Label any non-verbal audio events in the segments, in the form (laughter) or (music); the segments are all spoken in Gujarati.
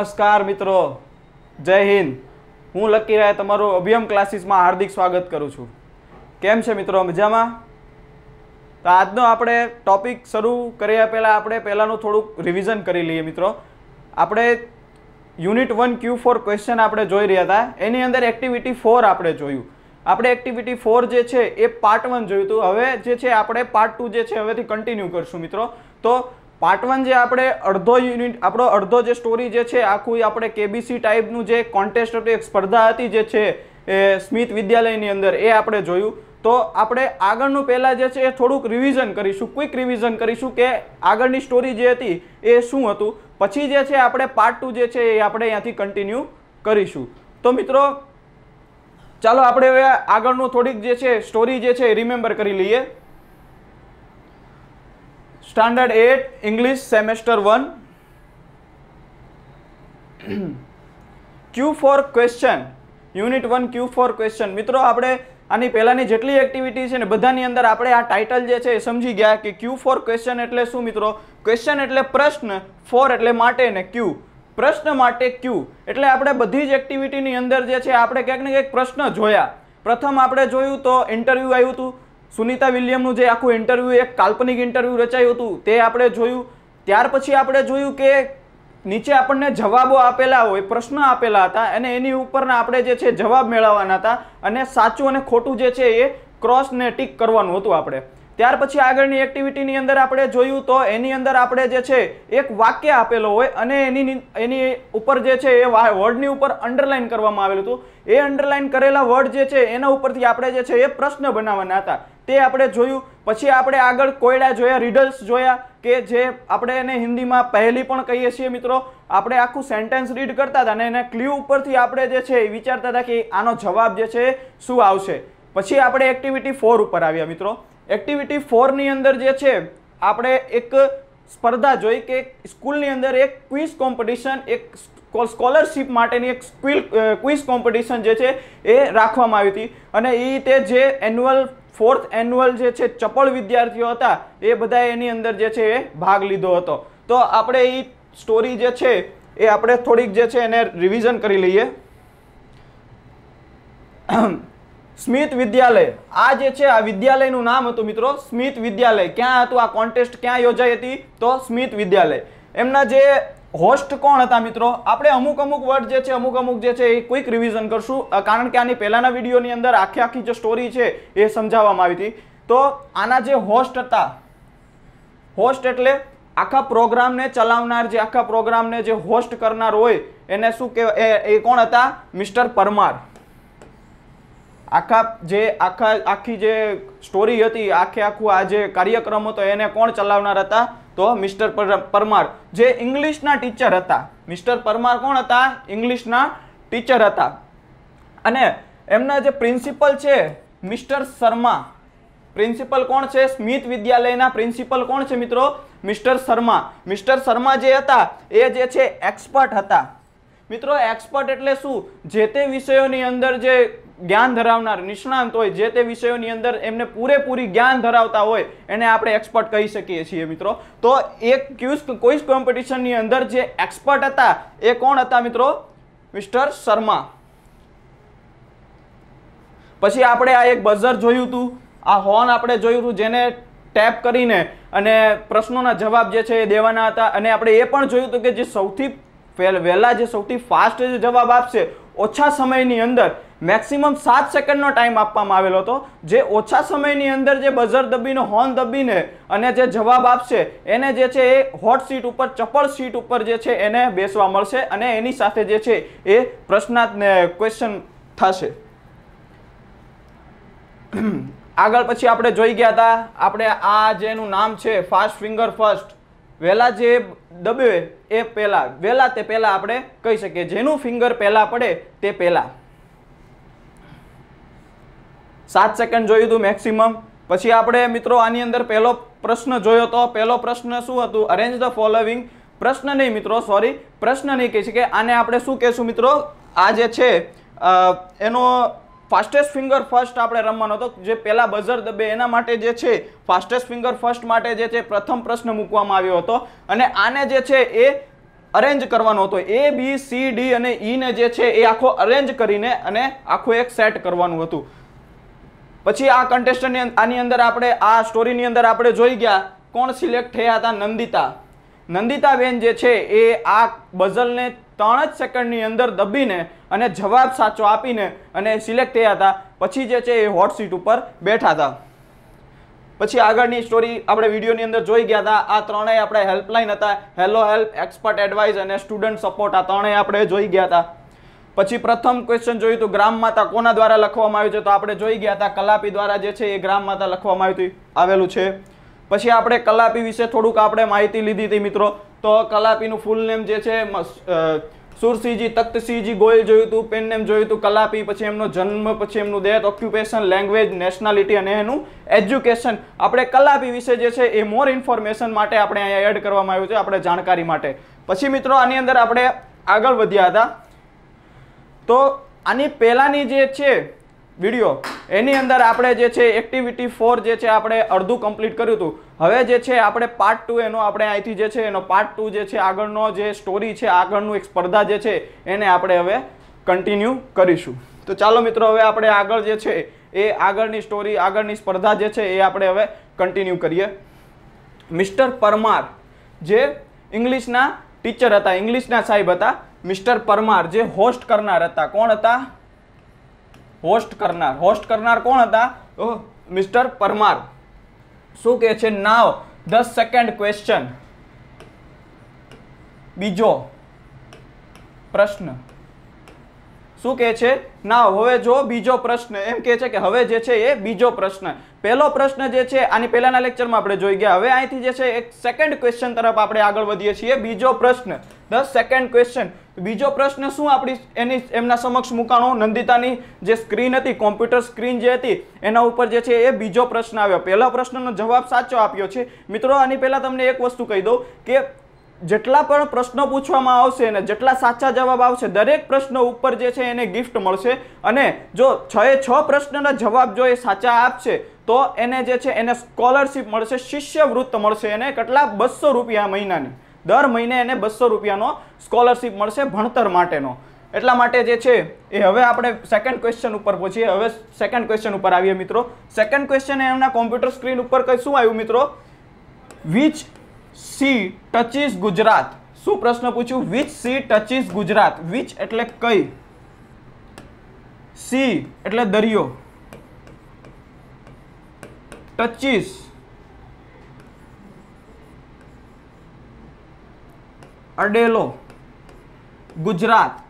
નમસ્કાર મિત્રો જય હિન્દ હું લકી રહ્યા તમારું અભિયમ ક્લાસીસમાં હાર્દિક સ્વાગત કરું છું કેમ છે મિત્રો મજામાં તો આજનો આપણે ટોપિક શરૂ કર્યા પહેલાં આપણે પહેલાંનું થોડુંક રિવિઝન કરી લઈએ મિત્રો આપણે unit one Q four question આપણે જોઈ રહ્યા હતા એની અંદર એક્ટિવિટી ફોર આપણે જોયું આપણે એક્ટિવિટી ફોર જે છે એ પાર્ટ વન જોયું હતું હવે જે છે આપણે પાર્ટ ટુ જે છે હવેથી કન્ટિન્યુ કરશું મિત્રો તો પાર્ટ વન જે આપણે અડધો યુનિટ આપણો અડધો જે સ્ટોરી જે છે આખું આપણે કેબીસી ટાઈપનું જે કોન્ટેસ્ટ હતી એક સ્પર્ધા હતી જે છે એ સ્મિત વિદ્યાલયની અંદર એ આપણે જોયું તો આપણે આગળનું પહેલાં જે છે એ થોડુંક રિવિઝન કરીશું ક્વિક રિવિઝન કરીશું કે આગળની સ્ટોરી જે હતી એ શું હતું પછી જે છે આપણે પાર્ટ ટુ જે છે એ આપણે અહીંયાથી કન્ટિન્યુ કરીશું તો મિત્રો ચાલો આપણે હવે આગળનું થોડીક જે છે સ્ટોરી જે છે એ રિમેમ્બર કરી લઈએ standard eight English semester one Q four question unit one Q four question મિત્રો આપણે આની પહેલાંની જેટલી એક્ટિવિટી છે ને બધાની અંદર આપણે આ ટાઇટલ જે છે એ સમજી ગયા કે ક્યુ ફોર ક્વેશ્ચન એટલે શું મિત્રો ક્વેશ્ચન એટલે પ્રશ્ન ફોર એટલે માટે ને ક્યુ પ્રશ્ન માટે ક્યુ એટલે આપણે બધી જ એક્ટિવિટીની અંદર જે છે આપણે ક્યાંક ને ક્યાંક પ્રશ્ન જોયા પ્રથમ આપણે જોયું તો ઇન્ટરવ્યૂ આવ્યું હતું સુનિતા વિલિયમનું જે આખું ઇન્ટરવ્યૂ એક કાલ્પનિક ઇન્ટરવ્યૂ રચાયું હતું તે આપણે જોયું ત્યાર પછી આપણે જોયું કે નીચે આપણને જવાબો આપેલા હોય પ્રશ્ન આપેલા હતા અને એની ઉપરના આપણે જે છે જવાબ મેળવવાના હતા અને સાચું અને ખોટું જે છે એ ક્રોસને ટીક કરવાનું હતું આપણે ત્યાર પછી આગળની એક્ટિવિટીની અંદર આપણે જોયું તો એની અંદર આપણે જે છે એક વાક્ય આપેલો હોય અને એની એની ઉપર જે છે એ વર્ડની ઉપર અંડરલાઇન કરવામાં આવેલું હતું એ અંડરલાઇન કરેલા વર્ડ જે છે એના ઉપરથી આપણે જે છે એ પ્રશ્ન બનાવવાના હતા તે આપણે જોયું પછી આપણે આગળ કોયડા જોયા રીડલ્સ જોયા કે જે આપણે એને હિન્દીમાં પહેલી પણ કહીએ છીએ મિત્રો આપણે આખું સેન્ટેન્સ રીડ કરતા હતા અને એને ક્લ્યુ ઉપરથી આપણે જે છે એ વિચારતા હતા કે આનો જવાબ જે છે શું આવશે પછી આપણે એક્ટિવિટી ફોર ઉપર આવ્યા મિત્રો એક્ટિવિટી ફોરની અંદર જે છે આપણે એક સ્પર્ધા જોઈ કે સ્કૂલની અંદર એક ક્વિઝ કોમ્પિટિશન એક સ્કોલરશીપ માટેની એક સ્કિલ ક્વિઝ કોમ્પિટિશન જે છે એ રાખવામાં આવી હતી અને એ તે જે એન્યુઅલ ફોર્થ એન્યુઅલ જે છે ચપળ વિદ્યાર્થીઓ હતા એ બધા એની અંદર જે છે એ ભાગ લીધો હતો તો આપણે એ સ્ટોરી જે છે એ આપણે થોડીક જે છે એને રિવિઝન કરી લઈએ સ્મિત વિદ્યાલય આ જે છે આ વિદ્યાલયનું નામ હતું મિત્રો સ્મિત વિદ્યાલય ક્યાં હતું આ કોન્ટેસ્ટ ક્યાં યોજાઈ હતી તો સ્મિત વિદ્યાલય એમના જે હોસ્ટ કોણ હતા મિત્રો આપણે અમુક અમુક વર્ડ જે છે અમુક અમુક જે છે એ ક્વિક રિવિઝન કરશું કારણ કે આની પહેલાના વિડીયોની અંદર આખી આખી જે સ્ટોરી છે એ સમજાવવામાં આવી હતી તો આના જે હોસ્ટ હતા હોસ્ટ એટલે આખા પ્રોગ્રામને ચલાવનાર જે આખા પ્રોગ્રામને જે હોસ્ટ કરનાર હોય એને શું કહેવાય એ કોણ હતા મિસ્ટર પરમાર આખા જે આખા આખી જે સ્ટોરી હતી આખે આખું આ જે કાર્યક્રમ હતો એને કોણ ચલાવનાર હતા તો મિસ્ટર પરમાર જે ઇંગ્લિશના ટીચર હતા મિસ્ટર પરમાર કોણ હતા ઇંગ્લિશના ટીચર હતા અને એમના જે પ્રિન્સિપલ છે મિસ્ટર શર્મા પ્રિન્સિપલ કોણ છે સ્મિત વિદ્યાલયના પ્રિન્સિપલ કોણ છે મિત્રો મિસ્ટર શર્મા મિસ્ટર શર્મા જે હતા એ જે છે એક્સપર્ટ હતા મિત્રો એક્સપર્ટ એટલે શું જે તે વિષયોની અંદર જે જ્ઞાન ધરાવનાર નિષ્ણાંત હોય જે તે વિષયોની અંદર એમને પૂરેપૂરી જ્ઞાન ધરાવતા હોય એને આપણે એક્સપર્ટ કહી શકીએ છીએ મિત્રો તો એક ક્યુઝ કોઈ કોમ્પિટિશનની અંદર જે એક્સપર્ટ હતા એ કોણ હતા મિત્રો મિસ્ટર શર્મા પછી આપણે આ એક બઝર જોયું હતું આ હોર્ન આપણે જોયું હતું જેને ટેપ કરીને અને પ્રશ્નોના જવાબ જે છે એ દેવાના હતા અને આપણે એ પણ જોયું હતું કે જે સૌથી વહેલા જે સૌથી ફાસ્ટ જે જવાબ આપશે ઓછા સમયની અંદર મેક્સિમમ સાત સેકન્ડનો ટાઈમ આપવામાં આવેલો હતો જે ઓછા સમયની અંદર જે બઝર દબીને હોર્ન દબીને અને જે જવાબ આપશે એને જે છે એ હોટ સીટ ઉપર ચપળ સીટ ઉપર જે છે એને બેસવા મળશે અને એની સાથે જે છે એ પ્રશ્નાર્થ ક્વેશ્ચન થશે આગળ પછી આપણે જોઈ ગયા હતા આપણે આ જેનું નામ છે ફાસ્ટ ફિંગર ફર્સ્ટ વહેલા જે દબે એ પહેલાં વહેલા તે પહેલાં આપણે કહી શકીએ જેનું ફિંગર પહેલાં પડે તે પહેલાં સાત સેકન્ડ જોયું હતું મેક્સિમમ પછી આપણે મિત્રો આની અંદર પહેલો પ્રશ્ન જોયો તો પહેલો પ્રશ્ન શું હતું અરેન્જ ધ ફોલોવિંગ પ્રશ્ન નહીં મિત્રો સોરી પ્રશ્ન નહીં કહી શકીએ આને આપણે શું કહેશું મિત્રો આ જે છે એનો ફાસ્ટેસ્ટ ફિંગર ફર્સ્ટ આપણે રમવાનો હતો જે પહેલાં બઝર દબે એના માટે જે છે ફાસ્ટેસ્ટ ફિંગર ફર્સ્ટ માટે જે છે પ્રથમ પ્રશ્ન મૂકવામાં આવ્યો હતો અને આને જે છે એ અરેન્જ કરવાનો હતો એ બી સી ડી અને ઈને e જે છે એ આખો અરેન્જ કરીને અને આખું એક સેટ કરવાનું હતું પછી આ કન્ટેસ્ટની આની અંદર આપણે આ સ્ટોરીની અંદર આપણે જોઈ ગયા કોણ સિલેક્ટ થયા હતા નંદિતા નંદિતાબેન જે છે એ આ બઝલને ત્રણ જ સેકન્ડની અંદર દબીને અને જવાબ સાચો આપીને અને સિલેક્ટ થયા હતા પછી જે છે એ હોટ સીટ ઉપર બેઠા હતા પછી આગળની સ્ટોરી આપણે વિડીયોની અંદર જોઈ ગયા હતા આ ત્રણેય આપણે હેલ્પલાઇન હતા હેલો હેલ્પ એક્સપર્ટ એડવાઇઝ અને સ્ટુડન્ટ સપોર્ટ આ ત્રણેય આપણે જોઈ ગયા હતા પછી પ્રથમ ક્વેશ્ચન જોયું હતું ગ્રામ માતા કોના દ્વારા લખવામાં આવ્યું છે તો આપણે જોઈ ગયા હતા કલાપી દ્વારા જે છે એ ગ્રામ માતા લખવામાં આવ્યું આવેલું છે પછી આપણે કલાપી વિશે થોડુંક આપણે માહિતી લીધી હતી મિત્રો તો કલાપીનું ફૂલ નેમ જે છે સુરસિંહજી તખ્તસિંહજી ગોયલ જોયું હતું પેન નેમ જોયું હતું કલાપી પછી એમનો જન્મ પછી એમનું ડેથ ઓક્યુપેશન લેંગ્વેજ નેશનાલિટી અને એનું એજ્યુકેશન આપણે કલાપી વિશે જે છે એ મોર ઇન્ફોર્મેશન માટે આપણે અહીંયા એડ કરવામાં આવ્યું છે આપણે જાણકારી માટે પછી મિત્રો આની અંદર આપણે આગળ વધ્યા હતા તો આની પહેલાંની જે છે વિડીયો એની અંદર આપણે જે છે એક્ટિવિટી ફોર જે છે આપણે અડધું કમ્પ્લીટ કર્યું હતું હવે જે છે આપણે પાર્ટ ટુ એનો આપણે અહીંથી જે છે એનો પાર્ટ ટુ જે છે આગળનો જે સ્ટોરી છે આગળનું એક સ્પર્ધા જે છે એને આપણે હવે કન્ટિન્યુ કરીશું તો ચાલો મિત્રો હવે આપણે આગળ જે છે એ આગળની સ્ટોરી આગળની સ્પર્ધા જે છે એ આપણે હવે કન્ટિન્યુ કરીએ મિસ્ટર પરમાર જે ઇંગ્લિશના ટીચર હતા ઇંગ્લિશના સાહેબ હતા મિસ્ટર પરમાર જે હોસ્ટ કરનાર હતા કોણ હતા હોસ્ટ કરનાર હોસ્ટ કરનાર કોણ હતા મિસ્ટર પરમાર શું કહે છે નાવ ધ સેકન્ડ ક્વેશ્ચન બીજો પ્રશ્ન શું કહે છે ના હવે જો બીજો પ્રશ્ન એમ કહે છે કે હવે જે છે એ બીજો પ્રશ્ન પહેલો પ્રશ્ન જે છે આની પહેલાના લેક્ચરમાં આપણે જોઈ ગયા હવે અહીંથી જે છે એક સેકન્ડ ક્વેશ્ચન તરફ આપણે આગળ વધીએ છીએ બીજો પ્રશ્ન ધ સેકન્ડ ક્વેશ્ચન બીજો પ્રશ્ન શું આપણી એની એમના સમક્ષ મુકાણો નંદિતાની જે સ્ક્રીન હતી કોમ્પ્યુટર સ્ક્રીન જે હતી એના ઉપર જે છે એ બીજો પ્રશ્ન આવ્યો પહેલો પ્રશ્નનો જવાબ સાચો આપ્યો છે મિત્રો આની પહેલાં તમને એક વસ્તુ કહી દઉં કે જેટલા પણ પ્રશ્નો પૂછવામાં આવશે અને જેટલા સાચા જવાબ આવશે દરેક પ્રશ્નો ઉપર જે છે એને ગિફ્ટ મળશે અને જો છ એ છ પ્રશ્નના જવાબ જો એ સાચા આપશે તો એને જે છે એને સ્કોલરશિપ મળશે શિષ્યવૃત્ત મળશે એને કેટલા બસો રૂપિયા મહિનાની દર મહિને એને બસો રૂપિયાનો સ્કોલરશીપ મળશે ભણતર માટેનો એટલા માટે જે છે એ હવે આપણે સેકન્ડ ક્વેશ્ચન ઉપર પહોંચીએ હવે સેકન્ડ ક્વેશ્ચન ઉપર આવીએ મિત્રો સેકન્ડ ક્વેશ્ચન એમના કોમ્પ્યુટર સ્ક્રીન ઉપર કઈ શું આવ્યું મિત્રો વિચ સી ટચિસ ગુજરાત શું પ્રશ્ન પૂછ્યું which sea touches Gujarat which એટલે કઈ સી એટલે દરિયો ટચિસ અડેલો ગુજરાત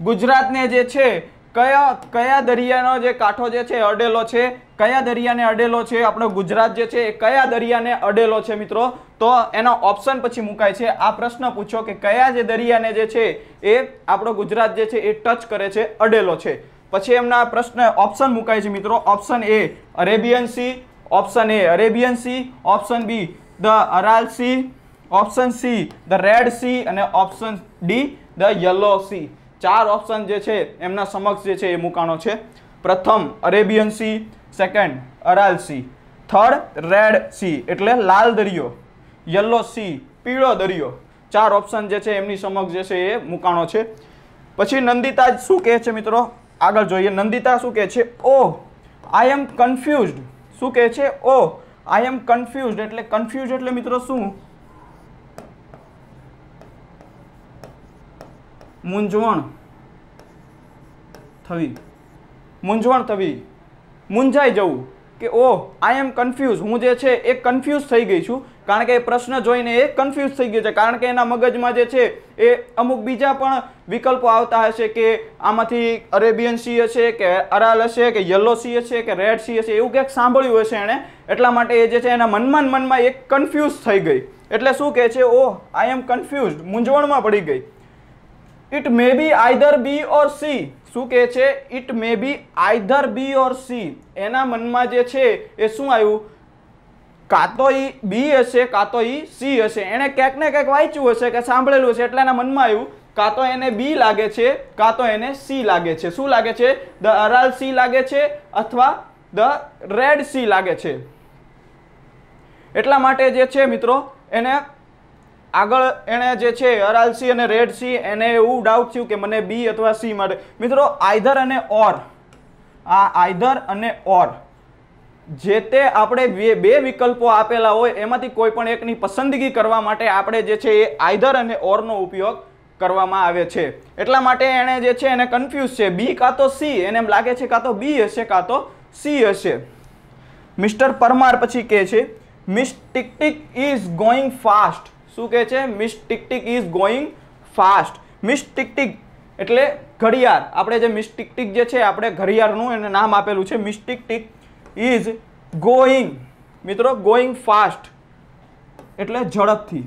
ગુજરાતને જે છે કયા કયા દરિયાનો જે કાંઠો જે છે અડેલો છે કયા દરિયાને અડેલો છે આપણો ગુજરાત જે છે એ કયા દરિયાને અડેલો છે મિત્રો તો એનો ઓપ્શન પછી મુકાય છે આ પ્રશ્ન પૂછો કે કયા જે દરિયાને જે છે એ આપણો ગુજરાત જે છે એ ટચ કરે છે અડેલો છે પછી એમના પ્રશ્ન ઓપ્શન મુકાય છે મિત્રો option A Arabian sea option A Arabian sea option B the Aral sea option C the red sea અને option D the yellow sea ચાર ઓપ્શન જે છે એમના સમક્ષ જે છે એ મૂકાણો છે પ્રથમ Arabian sea second Aral sea third red sea એટલે લાલ દરિયો યલો સી પીળો દરિયો ચાર ઓપ્શન જે છે એમની સમક્ષ જે છે એ મૂકાણો છે પછી નંદિતા શું કહે છે મિત્રો આગળ જોઈએ નંદિતા શું કહે છે ઓ આઈ એમ કન્ફ્યુઝડ શું કહે છે ઓ આઈ એમ કન્ફ્યુઝડ એટલે કન્ફ્યુઝ એટલે મિત્રો શું મૂંઝવણ થવી મૂંઝવણ થવી મૂંઝાઈ જવું કે ઓહ આઈ એમ કન્ફ્યુઝ હું જે છે એ કન્ફ્યુઝ થઈ ગઈ છું કારણ કે એ પ્રશ્ન જોઈને એ કન્ફ્યુઝ થઈ ગયો છે કારણ કે એના મગજમાં જે છે એ અમુક બીજા પણ વિકલ્પો આવતા હશે કે આમાંથી અરેબિયન સી હશે કે અરાલ હશે કે યલો સી હશે કે રેડ સી હશે એવું ક્યાંક સાંભળ્યું હશે એણે એટલા માટે એ જે છે એના મનમાં મનમાં એક કન્ફ્યુઝ થઈ ગઈ એટલે શું કહે છે ઓહ આઈ એમ કન્ફ્યુઝ મૂંઝવણમાં પડી ગઈ it may be either B or C શું કહે છે it may be either B or C એના મનમાં જે છે એ શું આવ્યું કાં તો એ બી હશે કાં તો ઈ સી હશે એણે ક્યાંક ને ક્યાંક વાંચ્યું હશે કે સાંભળેલું હશે એટલે એના મનમાં આવ્યું કાં તો એને બી લાગે છે કાં તો એને સી લાગે છે શું લાગે છે ધ અરાલ સી લાગે છે અથવા ધ રેડ સી લાગે છે એટલા માટે જે છે મિત્રો એને આગળ એણે જે છે અરાલસી અને રેડ સી એને એવું ડાઉટ થયું કે મને બી અથવા સી મળે મિત્રો આઈધર અને ઓર આ આઈધર અને ઓર જે તે આપણે બે વિકલ્પો આપેલા હોય એમાંથી કોઈ પણ એકની પસંદગી કરવા માટે આપણે જે છે એ આઈધર અને ઓરનો ઉપયોગ કરવામાં આવે છે એટલા માટે એણે જે છે એને કન્ફ્યુઝ છે બી કાં તો સી એને એમ લાગે છે કાં તો બી હશે કાં તો સી હશે મિસ્ટર પરમાર પછી કહે છે miss tick tick is going fast શું કહે છે miss tick tick is going fast miss tick tick એટલે ઘડિયાળ આપણે જે મિસ ટિકટિક જે છે આપણે ઘડિયાળનું એને નામ આપેલું છે મિસ ટિકટિક ઇઝ ગોઈંગ મિત્રો ગોઈંગ ફાસ્ટ એટલે ઝડપથી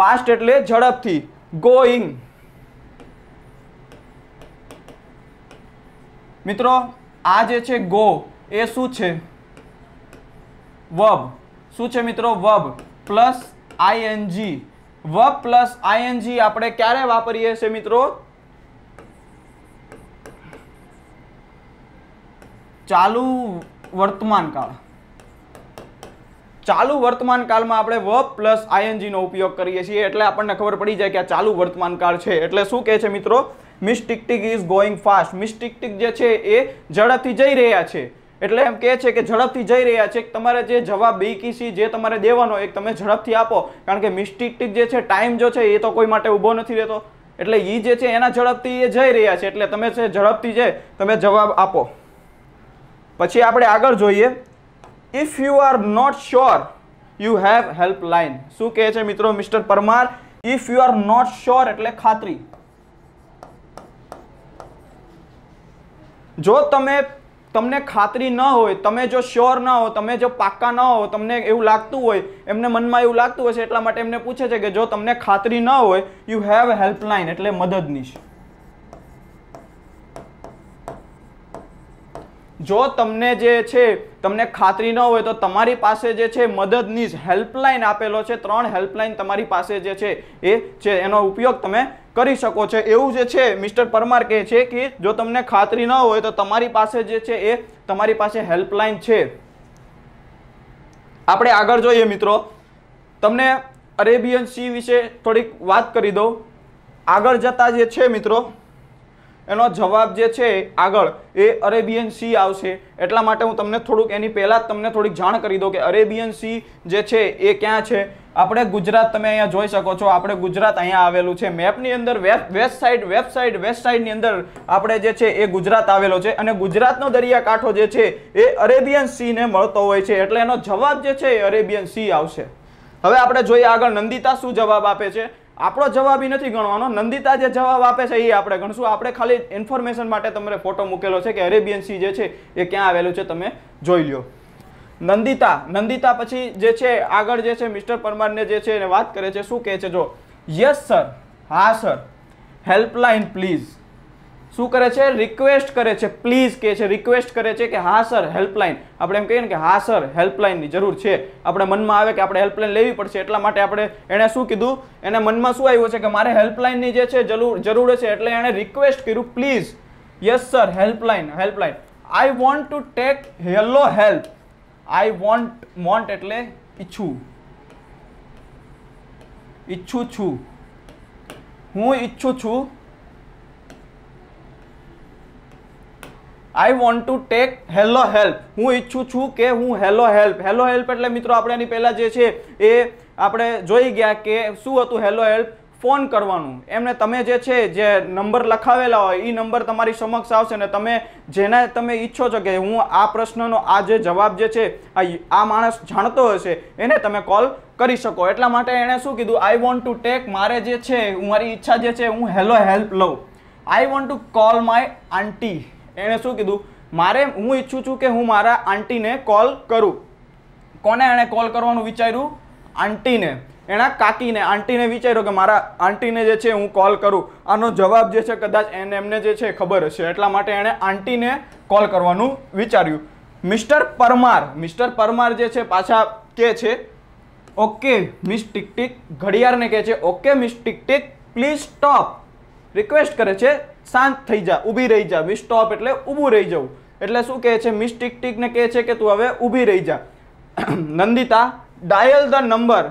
ફાસ્ટ એટલે ઝડપથી ગોઈંગ મિત્રો આ જે છે ગો એ શું છે વબ શું છે મિત્રો verb plus ING verb plus ING આપણે ક્યારે વાપરીએ છીએ મિત્રો ચાલુ વર્તમાન કાળ ચાલુ વર્તમાન કાળમાં આપણે વ પ્લસ આઈએનજીનો ઉપયોગ કરીએ છીએ એટલે આપણને ખબર પડી જાય કે આ ચાલુ વર્તમાન કાળ છે એટલે શું કહે છે મિત્રો miss tick is going fast miss tick જે છે એ ઝડપથી જઈ રહ્યા છે એટલે એમ કહે છે કે ઝડપથી જઈ રહ્યા છે તમારે જે જવાબ બી કે જે તમારે દેવાનો એક તમે ઝડપથી આપો કારણ કે મિસ્ટેક જે છે ટાઈમ જો છે એ તો કોઈ માટે ઊભો નથી રહેતો એટલે એ જે છે એના ઝડપથી એ જઈ રહ્યા છે એટલે તમે છે ઝડપથી જે તમે જવાબ આપો પછી આપણે આગળ જોઈએ if you are not sure you have help helpline શું કહે છે મિત્રો mister Parmar if you are not sure એટલે ખાતરી જો તમે તમને ખાતરી ન હોય તમે જો શ્યોર ન હો તમે જો પાક્કા ન હો તમને એવું લાગતું હોય એમને મનમાં એવું લાગતું હશે એટલા માટે એમને પૂછે છે કે જો તમને ખાતરી ન હોય યુ હેવ હેલ્પલાઇન એટલે મદદનીશ જો તમને જે છે તમને ખાતરી ન હોય તો તમારી પાસે જે છે મદદનીશ હેલ્પલાઇન આપેલો છે ત્રણ હેલ્પલાઇન તમારી પાસે જે છે એ છે એનો ઉપયોગ તમે કરી શકો છો એવું જે છે મિસ્ટર પરમાર કહે છે કે જો તમને ખાતરી ન હોય તો તમારી પાસે જે છે એ તમારી પાસે હેલ્પલાઇન છે આપણે આગળ જોઈએ મિત્રો તમને અરેબિયન સી વિશે થોડીક વાત કરી દઉં આગળ જતા જે છે મિત્રો એનો જવાબ જે છે આગળ એ અરેબિયન સી આવશે એટલા માટે હું તમને થોડુંક એની પહેલાં જ તમને થોડીક જાણ કરી દઉં કે અરેબિયન સી જે છે એ ક્યાં છે આપણે ગુજરાત તમે અહીંયા જોઈ શકો છો આપણે ગુજરાત અહીંયા આવેલું છે મેપની અંદર west side west side west સાઇડની અંદર આપણે જે છે એ ગુજરાત આવેલો છે અને ગુજરાતનો દરિયાકાંઠો જે છે એ અરેબિયન સીને મળતો હોય છે એટલે એનો જવાબ જે છે એ અરેબિયન સી આવશે હવે આપણે જોઈએ આગળ નંદિતા શું જવાબ આપે છે આપણો જવાબ એ નથી ગણવાનો નંદિતા જે જવાબ આપે છે એ આપણે ગણશું આપણે ખાલી ઇન્ફોર્મેશન માટે તમારે ફોટો મૂકેલો છે કે અરેબિયન સી જે છે એ ક્યાં આવેલું છે તમે જોઈ લ્યો નંદિતા નંદિતા પછી જે છે આગળ જે છે મિસ્ટર પરમારને જે છે એને વાત કરે છે શું કહે છે જો યસ સર હા સર હેલ્પલાઇન પ્લીઝ શું કરે છે રિક્વેસ્ટ કરે છે પ્લીઝ કહે છે રિક્વેસ્ટ કરે છે કે હા સર હેલ્પલાઇન આપણે એમ કહીએ ને કે હા સર હેલ્પલાઇનની જરૂર છે આપણે મનમાં આવે કે આપણે હેલ્પલાઇન લેવી પડશે એટલા માટે આપણે એણે શું કીધું એને મનમાં શું આવ્યું છે કે મારે હેલ્પલાઇનની જે છે જરૂર છે એટલે એણે રિક્વેસ્ટ કર્યું please yes sir helpline helpline I want to take hello help I want want એટલે ઈચ્છું ઈચ્છું છું હું ઈચ્છું છું I want to take hello help હું ઈચ્છું છું કે હું હેલો હેલ્પ હેલો હેલ્પ એટલે મિત્રો આપણે એની પહેલાં જે છે એ આપણે જોઈ ગયા કે શું હતું હેલો હેલ્પ ફોન કરવાનું એમને તમે જે છે જે નંબર લખાવેલા હોય એ નંબર તમારી સમક્ષ આવશે ને તમે જેને તમે ઈચ્છો છો કે હું આ પ્રશ્નનો આ જે જવાબ જે છે આ માણસ જાણતો હશે એને તમે કોલ કરી શકો એટલા માટે એણે શું કીધું આઈ વોન્ટ ટુ ટેક મારે જે છે મારી ઈચ્છા જે છે હું હેલો હેલ્પ લઉં I want to call my aunty એણે શું કીધું મારે હું ઈચ્છું છું કે હું મારા આંટીને કોલ કરું કોને એણે કોલ કરવાનું વિચાર્યું આંટીને એના કાકીને આંટીને વિચાર્યો કે મારા આંટીને જે છે હું કોલ કરું આનો જવાબ જે છે કદાચ એને એમને જે છે ખબર હશે એટલા માટે એણે આંટીને કોલ કરવાનું વિચાર્યું મિસ્ટર પરમાર મિસ્ટર પરમાર જે છે પાછા કહે છે ઓકે મિસ ટીક ટિક ઘડિયાળને કહે છે okay miss tick tick please stop request કરે છે શાંત થઈ જા ઊભી રહી જા મી સ્ટોપ એટલે ઊભું રહી જવું એટલે શું કહે છે મિસ ટીક ટીકને કહે છે કે તું હવે ઊભી રહી જા (clears throat) Nandita dial the number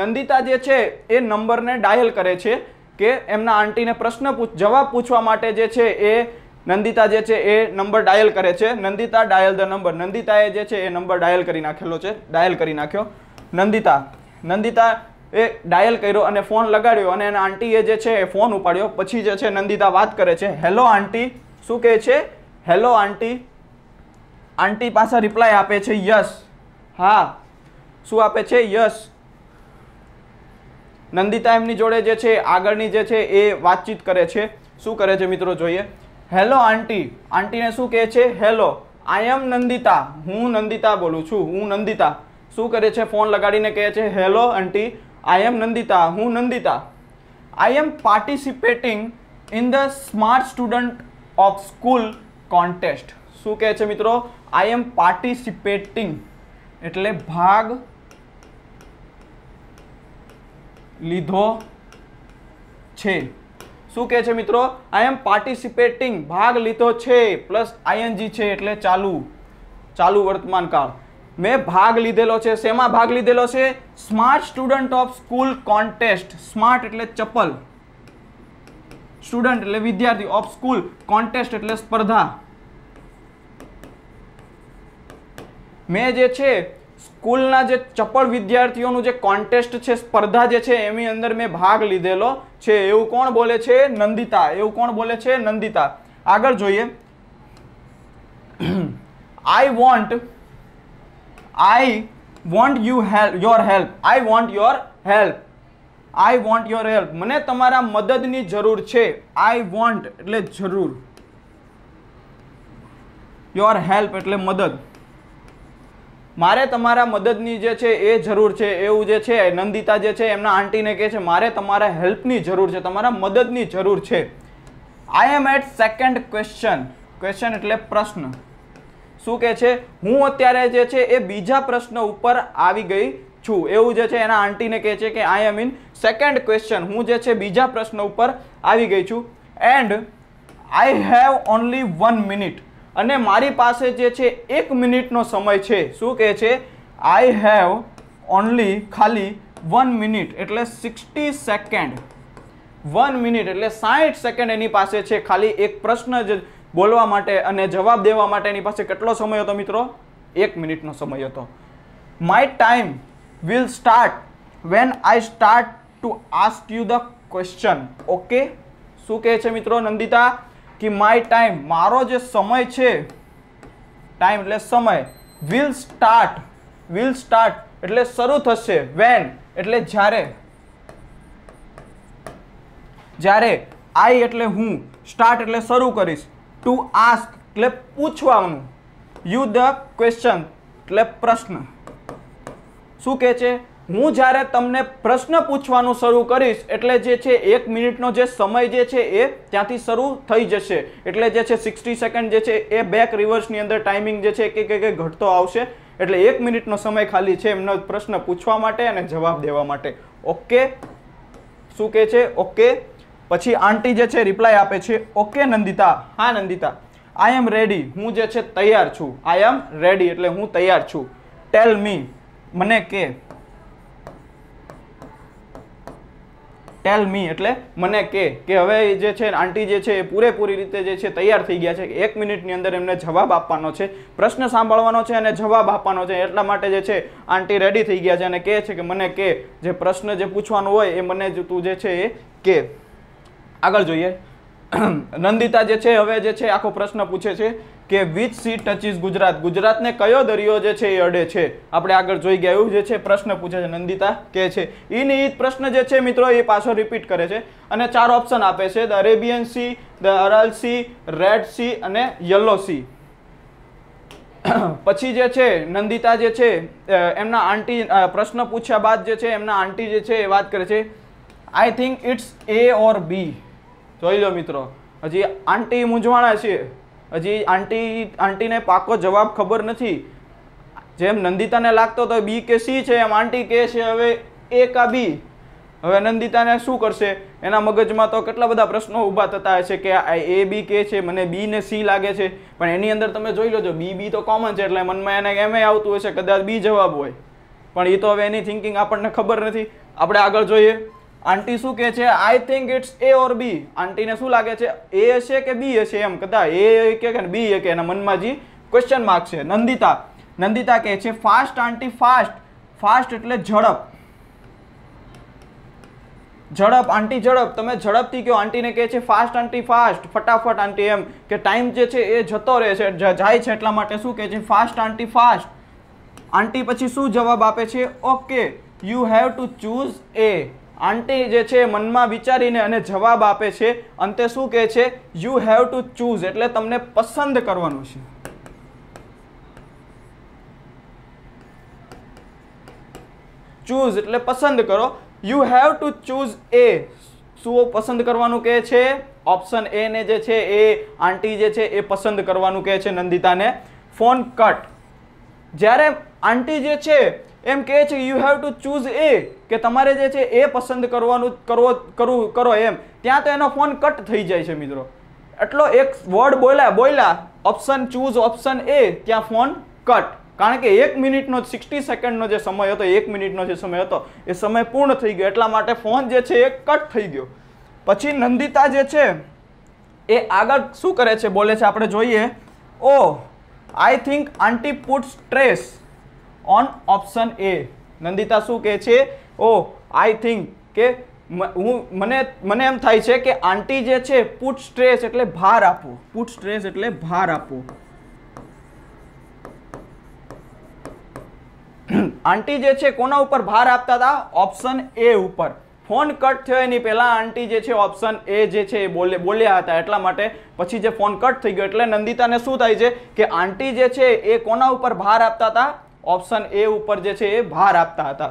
Nandita જે છે એ નંબરને ડાયલ કરે છે કે એમના આંટીને પ્રશ્ન પૂછ જવાબ પૂછવા માટે જે છે એ નંદિતા જે છે એ નંબર ડાયલ કરે છે નંદિતા ડાયલ ધ નંબર નંદિતાએ જે છે એ નંબર ડાયલ કરી નાખેલો છે ડાયલ કરી નાખ્યો નંદિતા નંદિતા એ ડાયલ કર્યો અને ફોન લગાડ્યો અને એના આંટીએ જે છે એ ફોન ઉપાડ્યો પછી જે છે નંદિતા વાત કરે છે હેલો આંટી શું કહે છે હેલો આંટી આંટી પાસે રિપ્લાય આપે છે યસ હા શું આપે છે યસ નંદિતા એમની જોડે જે છે આગળની જે છે એ વાતચીત કરે છે શું કરે છે મિત્રો જોઈએ હેલો આંટી આંટીને શું કહે છે હેલો આઈ એમ નંદિતા હું નંદિતા બોલું છું હું નંદિતા શું કરે છે ફોન લગાડીને કહે છે hello aunty I am Nandita હું Nandita I am participating in the smart student of school contest શું કહે છે મિત્રો આઈ એમ પાર્ટિસિપેટિંગ એટલે ભાગ લીધો છે શું કહે છે મિત્રો આઈ એમ પાર્ટિસિપેટિંગ ભાગ લીધો છે પ્લસ આઈએનજી છે એટલે ચાલુ ચાલુ વર્તમાનકાળ મેં ભાગ લીધેલો છે શેમાં ભાગ લીધેલો છે smart student of school contest smart એટલે ચપ્પલ સ્ટુડન્ટ એટલે વિદ્યાર્થી ઓફ સ્કૂલ કોન્ટેસ્ટ એટલે સ્પર્ધા મેં જે છે સ્કૂલના જે ચપળ વિદ્યાર્થીઓનું જે કોન્ટેસ્ટ છે સ્પર્ધા જે છે એની અંદર મેં ભાગ લીધેલો છે એવું કોણ બોલે છે નંદિતા એવું કોણ બોલે છે નંદિતા આગળ જોઈએ I want I want you help your help I want your help I want your help મને તમારા મદદની જરૂર છે આઈ વોન્ટ એટલે જરૂર યોર હેલ્પ એટલે મદદ મારે તમારા મદદની જે છે એ જરૂર છે એવું જે છે નંદિતા જે છે એમના આંટીને કહે છે મારે તમારા હેલ્પની જરૂર છે તમારા મદદની જરૂર છે I am at second question question એટલે પ્રશ્ન શું કહે છે હું અત્યારે જે છે એ બીજા પ્રશ્ન ઉપર આવી ગઈ છું એવું જે છે એના આંટીને કહે છે કે I am in second question હું જે છે બીજા પ્રશ્ન ઉપર આવી ગઈ છું and I have only one minute અને મારી પાસે જે છે એક મિનિટનો સમય છે શું કહે છે આઈ હેવ ઓનલી ખાલી વન મિનિટ એટલે સિક્સટી સેકન્ડ વન મિનિટ એટલે સાઠ સેકન્ડ એની પાસે છે ખાલી એક પ્રશ્ન જ બોલવા માટે અને જવાબ દેવા માટે એની પાસે કેટલો સમય હતો મિત્રો એક મિનિટનો સમય હતો my time will start when I start to ask you the question okay શું કહે છે મિત્રો નંદિતા કે માય ટાઈમ મારો જે સમય છે ટાઈમ એટલે સમય વિલ સ્ટાર્ટ વિલ સ્ટાર્ટ એટલે શરૂ થશે વેન એટલે જ્યારે જ્યારે આઈ એટલે હું સ્ટાર્ટ એટલે શરૂ કરીશ ટુ આસ્ક એટલે પૂછવાનું યુ ધ ક્વેશ્ચન એટલે પ્રશ્ન શું કહે છે હું જ્યારે તમને પ્રશ્ન પૂછવાનું શરૂ કરીશ એટલે જે છે એક મિનિટનો જે સમય જે છે એ ત્યાંથી શરૂ થઈ જશે એટલે જે છે સિક્સટી સેકન્ડ જે છે એ બેક રિવર્સની અંદર ટાઈમિંગ જે છે કે કંઈ ઘટતો આવશે એટલે એક મિનિટનો સમય ખાલી છે એમનો પ્રશ્ન પૂછવા માટે અને જવાબ દેવા માટે ઓકે શું કહે છે ઓકે પછી આંટી જે છે રિપ્લાય આપે છે ઓકે નંદિતા હા નંદિતા આઈ એમ રેડી હું જે છે તૈયાર છું આઈ એમ રેડી એટલે હું તૈયાર છું ટેલ મી મને કે ટેલ મી એટલે મને કે કે હવે જે છે આંટી જે છે એ પૂરેપૂરી રીતે જે છે તૈયાર થઈ ગયા છે એક મિનિટની અંદર એમને જવાબ આપવાનો છે પ્રશ્ન સાંભળવાનો છે અને જવાબ આપવાનો છે એટલા માટે જે છે આંટી રેડી થઈ ગયા છે અને કહે છે કે મને કે જે પ્રશ્ન જે પૂછવાનો હોય એ મને જ તું જે છે એ કે આગળ જોઈએ નંદિતા જે છે હવે જે છે આખો પ્રશ્ન પૂછે છે કે વિચ સી ટચીસ ગુજરાત ગુજરાતને કયો દરિયો જે છે એ અડે છે આપણે આગળ જોઈ ગયા એવું જે છે પ્રશ્ન પૂછે છે નંદિતા કે છે ઈને ઈ પ્રશ્ન જે છે મિત્રો એ પાછો રિપીટ કરે છે અને ચાર ઓપ્શન આપે છે the Arabian sea the Aral sea red sea અને યલો સી પછી જે છે નંદિતા જે છે એમના આંટી પ્રશ્ન પૂછ્યા બાદ જે છે એમના આંટી જે છે એ વાત કરે છે આઈ થિંક ઇટ્સ એ ઓર બી જોઈ લો મિત્રો હજી આંટી મૂંઝવાણા છે હજી આંટી આંટીને પાકો જવાબ ખબર નથી જેમ નંદિતાને લાગતો તો બી કે સી છે એમ આંટી કે છે હવે એ કા બી હવે નંદિતાને શું કરશે એના મગજમાં તો કેટલા બધા પ્રશ્નો ઊભા થતા હશે કે આ એ બી કે છે મને બી ને સી લાગે છે પણ એની અંદર તમે જોઈ લોજો બી બી તો કોમન છે એટલે મનમાં એને એમ આવતું હશે કદાચ બી જવાબ હોય પણ એ તો હવે એની થિંકિંગ આપણને ખબર નથી આપણે આગળ જોઈએ આંટી શું કહે છે આઈ થિંક ઇટ્સ એ ઓર બી આંટીને શું લાગે છે એ હશે કે બી હશે એમ કદાચ એ કે બી એ કે એના મનમાં જી ક્વેશ્ચન માર્ક છે નંદિતા નંદિતા કહે છે ફાસ્ટ આંટી ફાસ્ટ ફાસ્ટ એટલે ઝડપ ઝડપ આંટી ઝડપ તમે ઝડપથી કહો આંટીને કહે છે ફાસ્ટ આંટી ફાસ્ટ ફટાફટ આંટી એમ કે ટાઈમ જે છે એ જતો રહે છે જાય છે એટલા માટે શું કહે છે ફાસ્ટ આંટી ફાસ્ટ આંટી પછી શું જવાબ આપે છે okay you have to choose A aunty જે છે મનમાં વિચારીને અને જવાબ આપે છે અંતે શું કહે છે યુ હેવ ટુ ચૂઝ એટલે તમને પસંદ કરવાનું છે ચૂઝ એટલે પસંદ કરો you have to choose A શું પસંદ કરવાનું કહે છે ઓપ્શન એ ને જે છે એ આંટી જે છે એ પસંદ કરવાનું કહે છે નંદિતાને ફોન કટ જ્યારે આંટી જે છે એમ કહે છે you have to choose A કે તમારે જે છે એ પસંદ કરવાનું કરવો કરવું કરો એમ ત્યાં તો એનો ફોન કટ થઈ જાય છે મિત્રો એટલો એક વર્ડ બોલ્યા બોલ્યા ઓપ્શન ચૂઝ ઓપ્શન એ ત્યાં ફોન કટ કારણ કે એક મિનિટનો સિક્સટી સેકન્ડનો જે સમય હતો એક મિનિટનો જે સમય હતો એ સમય પૂર્ણ થઈ ગયો એટલા માટે ફોન જે છે એ કટ થઈ ગયો પછી નંદિતા જે છે એ આગળ શું કરે છે બોલે છે આપણે જોઈએ oh I think aunty put stress on option A Nandita શું કહે છે ઓ આઈ થિંક કે હું મને મને એમ થાય છે કે આંટી જે છે પુટ સ્ટ્રેસ એટલે ભાર આપવો પુટ સ્ટ્રેસ એટલે ભાર આપવો (clears throat) આંટી જે છે કોના ઉપર ભાર આપતા હતા ઓપ્શન એ ઉપર ફોન કટ થયો એની પહેલાં આંટી જે છે ઓપ્શન એ જે છે એ બોલે બોલ્યા હતા એટલા માટે પછી જે ફોન કટ થઈ ગયો એટલે નંદિતાને શું થાય છે કે આંટી જે છે એ કોના ઉપર ભાર આપતા હતા ઓપ્શન એ ઉપર જે છે એ ભાર આપતા હતા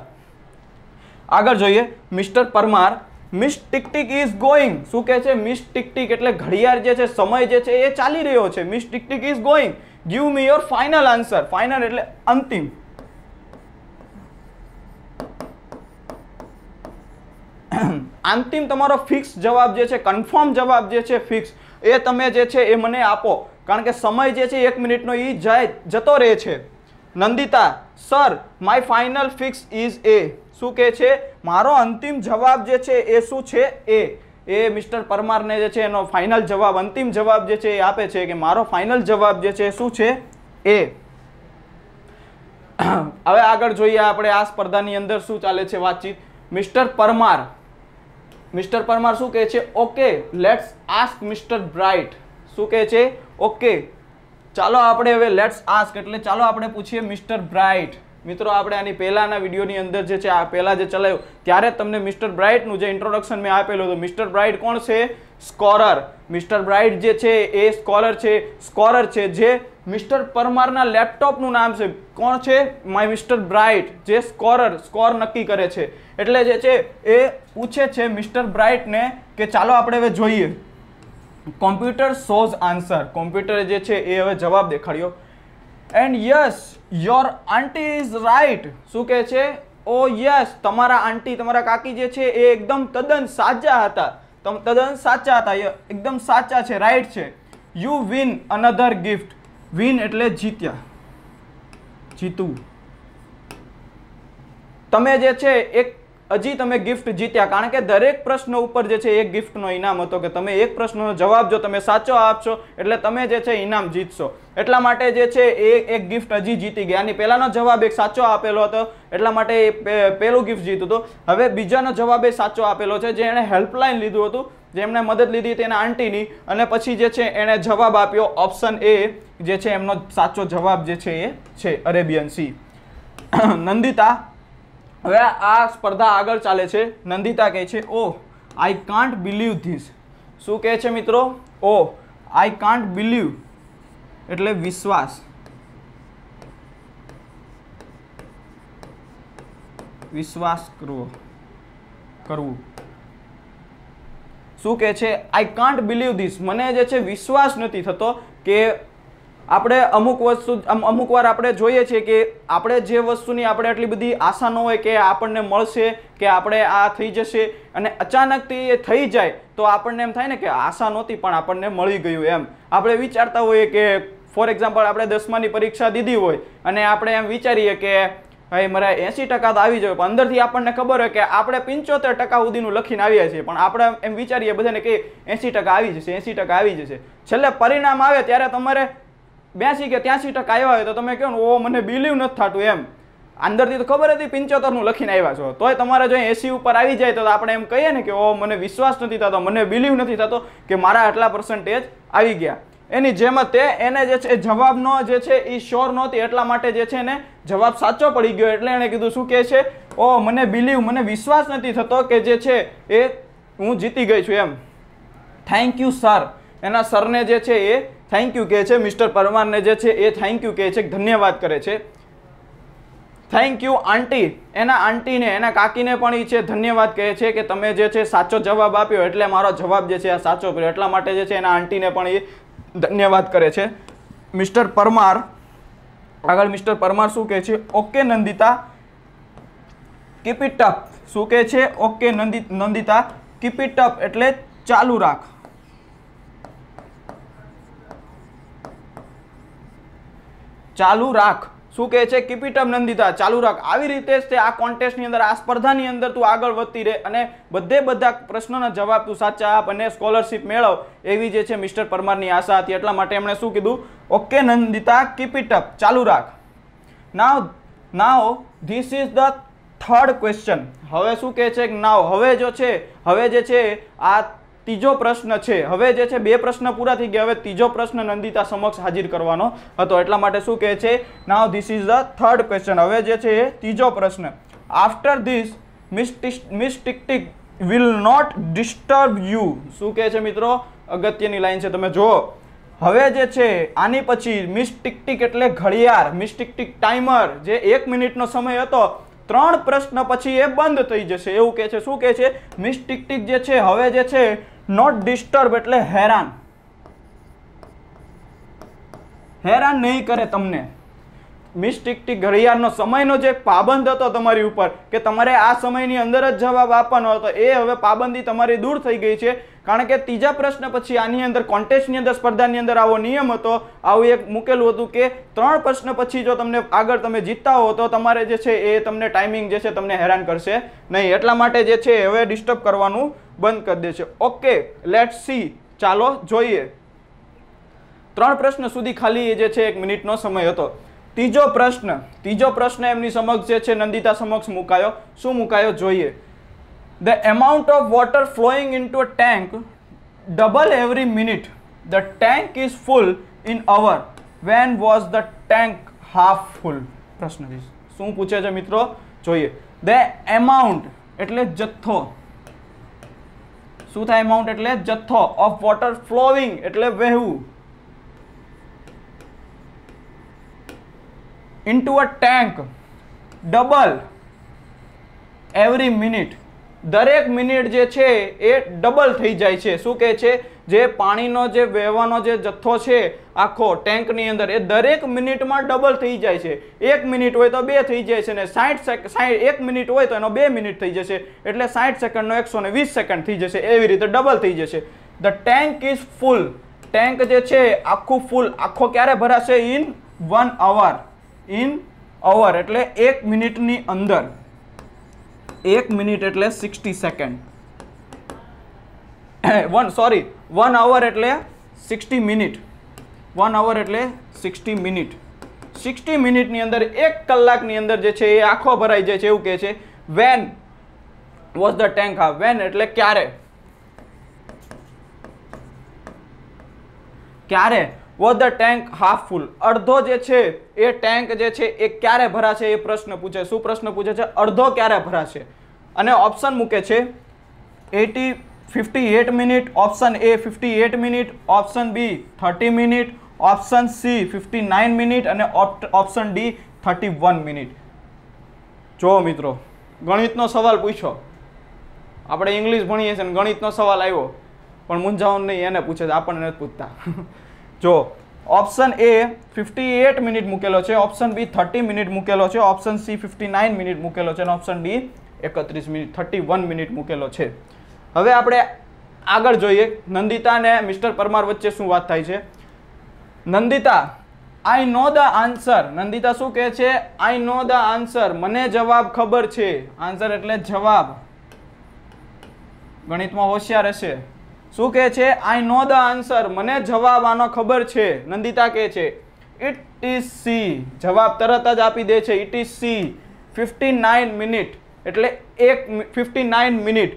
આગળ જોઈએ mister Parmar miss tick tick is going શું કહે છે મિસ ટિકટિક એટલે ઘડિયાળ જે છે સમય જે છે એ ચાલી રહ્યો છે miss tick tick is going give me your final answer final એટલે અંતિમ (clears throat) અંતિમ તમારો ફિક્સ જવાબ જે છે કન્ફર્મ જવાબ જે છે ફિક્સ એ તમે જે છે એ મને આપો કારણ કે સમય જે છે એક મિનિટનો એ જાય જતો રહે છે Nandita sir my final fix is A શું કહે છે મારો અંતિમ જવાબ જે છે એ શું છે એ એ મિસ્ટર પરમારને જે છે એનો ફાઇનલ જવાબ અંતિમ જવાબ જે છે એ આપે છે કે મારો ફાઇનલ જવાબ જે છે શું છે એ હવે આગળ જોઈએ આપણે આ સ્પર્ધાની અંદર શું ચાલે છે વાતચીત મિસ્ટર પરમાર મિસ્ટર પરમાર શું કહે છે okay let's ask mister Bright શું કહે છે ઓકે ચાલો આપણે હવે લેટ્સ આસ્ક એટલે ચાલો આપણે પૂછીએ મિસ્ટર બ્રાઇટ મિત્રો આપણે આની પહેલાના વિડીયોની અંદર જે છે આ પહેલાં જે ચલાવ્યું ત્યારે તમને મિસ્ટર બ્રાઇટનું જે ઇન્ટ્રોડક્શન મેં આપેલું હતું મિસ્ટર બ્રાઇટ કોણ છે સ્કોરર મિસ્ટર બ્રાઇટ જે છે એ સ્કોલર છે સ્કોરર છે જે મિસ્ટર પરમારના લેપટોપનું નામ છે કોણ છે માય મિસ્ટર બ્રાઇટ જે સ્કોરર સ્કોર નક્કી કરે છે એટલે જે છે એ પૂછે છે મિસ્ટર બ્રાઇટને કે ચાલો આપણે હવે જોઈએ કોમ્પ્યુટર સોઝ આન્સર કોમ્પ્યુટરે જે છે એ હવે જવાબ દેખાડ્યો and yes your aunty is right શું કહે છે ઓ oh, યસ તમારા આંટી તમારા કાકી જે છે એ એકદમ તદ્દન સાચા હતા તમ તદ્દન સાચા હતા એકદમ સાચા છે રાઇટ છે you win another gift win એટલે જીત્યા જીતું તમે જે છે એક હજી તમે ગિફ્ટ જીત્યા કારણ કે દરેક પ્રશ્ન ઉપર જે છે એક ગિફ્ટનો ઇનામ હતો કે તમે એક પ્રશ્નનો જવાબ જો તમે સાચો આપશો એટલે તમે જે છે ઇનામ જીતશો એટલા માટે જે છે એ એક ગિફ્ટ હજી જીતી ગયા આની પહેલાંનો જવાબ એક સાચો આપેલો હતો એટલા માટે એ પહેલું ગિફ્ટ જીતું હતું હવે બીજાનો જવાબ એ સાચો આપેલો છે જે એણે હેલ્પલાઈન લીધું હતું જેમણે મદદ લીધી હતી એના આંટીની અને પછી જે છે એણે જવાબ આપ્યો ઓપ્શન એ જે છે એમનો સાચો જવાબ જે છે એ છે અરેબિયન સી (coughs) નંદિતા હવે આ સ્પર્ધા આગળ ચાલે છે નંદિતા કહે છે oh I can't believe this શું કહે છે મિત્રો ઓ આઈ કાન્ટ બિલીવ એટલે વિશ્વાસ વિશ્વાસ કરવો કરવું શું કહે છે આઈ કાન્ટ બિલીવ ધીસ મને જે છે વિશ્વાસ નથી થતો કે આપણે અમુક વસ્તુ અમુક વાર આપણે જોઈએ છીએ કે આપણે જે વસ્તુની આપણે આટલી બધી આશા ન હોય કે આપણને મળશે કે આપણે આ થઈ જશે અને અચાનકથી એ થઈ જાય તો આપણને એમ થાય ને કે આશા નહોતી પણ આપણને મળી ગયું એમ આપણે વિચારતા હોઈએ કે ફોર એક્ઝામ્પલ આપણે દસમાની પરીક્ષા દીધી હોય અને આપણે એમ વિચારીએ કે ભાઈ મારા એંસી ટકા તો આવી જાય પણ અંદરથી આપણને ખબર હોય કે આપણે પંચોતેર ટકા સુધીનું લખીને આવ્યા છીએ પણ આપણે એમ વિચારીએ બધાને કે એંસી ટકા આવી જશે એંસી ટકા આવી જશે છેલ્લે પરિણામ આવે ત્યારે તમારે બ્યાસી કે ત્યાંસી ટકા આવ્યા હોય તો તમે કહો ને ઓ મને બિલીવ નથી થતું એમ અંદરથી તો ખબર હતી પંચોતેરનું લખીને આવ્યા છો તોય તમારે જો એસી ઉપર આવી જાય તો આપણે એમ કહીએ ને કે ઓ મને વિશ્વાસ નથી થતો મને બિલીવ નથી થતો કે મારા આટલા પર્સન્ટેજ આવી ગયા એની જેમ તે એને જે છે જવાબનો જે છે એ શ્યોર નહોતી એટલા માટે જે છે એને જવાબ સાચો પડી ગયો એટલે એણે કીધું શું કહે છે ઓ મને બિલીવ મને વિશ્વાસ નથી થતો કે જે છે એ હું જીતી ગઈ છું એમ થેન્ક યુ સર એના સરને જે છે એ થેન્ક યુ કહે છે મિસ્ટર પરમારને જે છે એ થેન્ક યુ કહે છે ધન્યવાદ કરે છે થેન્ક યુ આંટી એના આંટીને એના કાકીને પણ એ છે ધન્યવાદ કહે છે કે તમે જે છે સાચો જવાબ આપ્યો એટલે મારો જવાબ જે છે આ સાચો કર્યો એટલા માટે જે છે એના આંટીને પણ એ ધન્યવાદ કરે છે મિસ્ટર પરમાર આગળ મિસ્ટર પરમાર શું કહે છે okay Nandita keep it up શું કહે છે okay Nandit Nandita keep it up એટલે ચાલુ રાખ ચાલુ રાખ શું કહે છે કિપીટમ નંદિતા ચાલુ રાખ આવી રીતે જ તે આ કોન્ટેસ્ટની અંદર આ સ્પર્ધાની અંદર તું આગળ વધતી રહે અને બધે બધા પ્રશ્નોના જવાબ તું સાચા આપ અને સ્કોલરશિપ મેળવ એવી જે છે મિસ્ટર પરમારની આશા હતી એટલા માટે એમણે શું કીધું ઓકે નંદિતા કિપીટઅપ ચાલુ રાખ now now this is the third question હવે શું કહે છે નાવ હવે જો છે હવે જે છે આ ત્રીજો પ્રશ્ન છે હવે જે છે બે પ્રશ્ન પૂરા થઈ ગયા હવે ત્રીજો પ્રશ્ન નંદિતા સમક્ષ હાજર કરવાનો હતો એટલા માટે શું કહે છે now this is the third question હવે જે છે એ ત્રીજો પ્રશ્ન after this miss mystic will not disturb you શું કહે છે મિત્રો અગત્યની લાઈન છે તમે જુઓ હવે જે છે આની પછી મિસ ટિકટિક એટલે ઘડિયાળ મિસ ટિકટિક ટાઈમર જે એક મિનિટનો સમય હતો ત્રણ પ્રશ્ન પછી એ બંધ થઈ જશે એવું કહે છે શું કહે છે મિસ ટિકટિક જે છે હવે જે છે નોટ ડિસ્ટર્બ એટલે હેરાન હેરાન નહીં કરે તમને મિસ્ટિકટી ઘડિયાળનો સમયનો જે પાબંધ હતો તમારી ઉપર કે તમારે આ સમયની અંદર જ જવાબ આપવાનો હતો એ હવે પાબંદી તમારી દૂર થઈ ગઈ છે કારણ કે ત્રીજા પ્રશ્ન પછી આની અંદર કોન્ટેસ્ટની અંદર સ્પર્ધાની અંદર આવો નિયમ હતો આવું એક મૂકેલું હતું કે ત્રણ પ્રશ્ન પછી જો તમને આગળ તમે જીતતા હો તો તમારે જે છે એ તમને ટાઈમિંગ જે છે તમને હેરાન કરશે નહીં એટલા માટે જે છે હવે ડિસ્ટર્બ કરવાનું બંધ કરી દેશે ઓકે લેટ સી ચાલો જોઈએ ત્રણ પ્રશ્ન સુધી ખાલી એ જે છે એક મિનિટનો સમય હતો ત્રીજો પ્રશ્ન ત્રીજો પ્રશ્ન એમની સમક્ષ જે છે નંદિતા સમક્ષ મુકાયો શું મુકાયો જોઈએ the amount of water flowing into tank double every minute the tank is full in hour when was the tank half full પ્રશ્ન શું પૂછે છે મિત્રો જોઈએ ધ એમાઉન્ટ એટલે જથ્થો શું થાય એમાઉન્ટ એટલે જથ્થો ઓફ વોટર ફ્લોઈંગ એટલે વહેવું into a tank double every minute દરેક મિનિટ જે છે એ ડબલ થઈ જાય છે શું કહે છે જે પાણીનો જે વહેવાનો જે જથ્થો છે આખો ટેન્કની અંદર એ દરેક મિનિટમાં ડબલ થઈ જાય છે એક મિનિટ હોય તો બે થઈ જાય છે ને સાઠ સેકન્ડ સાઠ એક મિનિટ હોય તો એનો બે મિનિટ થઈ જશે એટલે સાઠ સેકન્ડનો એકસો ને વીસ સેકન્ડ થઈ જશે એવી રીતે ડબલ થઈ જશે the tank is full tank જે છે આખું ફૂલ આખો ક્યારે ભરાશે in one hour in hour એટલે એક મિનિટની અંદર એક મિનિટ એટલે sixty second one sorry one hour એટલે સિક્સટી મિનિટ વન અવર એટલે સિક્સટી મિનિટ સિક્સટી મિનિટની અંદર એક કલાકની અંદર જે છે એ આખો ભરાઈ જાય છે એવું કહે છે વેન વોઝ ધ ટેન્ક હા વેન એટલે ક્યારે ક્યારે was the tank half full અડધો જે છે એ ટેન્ક જે છે એ ક્યારે ભરાશે એ પ્રશ્ન પૂછે શું પ્રશ્ન પૂછે છે અડધો ક્યારે ભરાશે અને ઓપ્શન મૂકે છે eighty fifty eight minute option A fifty eight minute option B thirty minute option C fifty nine minute અને option D thirty one minute જુઓ મિત્રો ગણિતનો સવાલ પૂછો આપણે ઇંગ્લિશ ભણીએ છીએ અને ગણિતનો સવાલ આવ્યો પણ મૂંઝાવન નહીં એને પૂછે છે આપણને નથી પૂછતા જો option A fifty eight minute મૂકેલો છે ઓપ્શન બી થર્ટી મિનિટ મૂકેલો છે option C fifty nine minute મૂકેલો છે અને ઓપ્શન ડી એકત્રીસ મિનિટ થર્ટી વન મિનિટ મૂકેલો છે હવે આપણે આગળ જોઈએ નંદિતા અને મિસ્ટર પરમાર વચ્ચે શું વાત થાય છે Nandita I know the answer Nandita શું કહે છે આઈ નો ધ આન્સર મને જવાબ ખબર છે આન્સર એટલે જવાબ ગણિતમાં હોશિયાર હશે શું કહે છે આઈ નો ધ આન્સર મને જવાબ આનો ખબર છે નંદિતા કહે છે ઇટ ઇઝ સી જવાબ તરત જ આપી દે છે it is C fifty nine minute એટલે એક fifty nine minute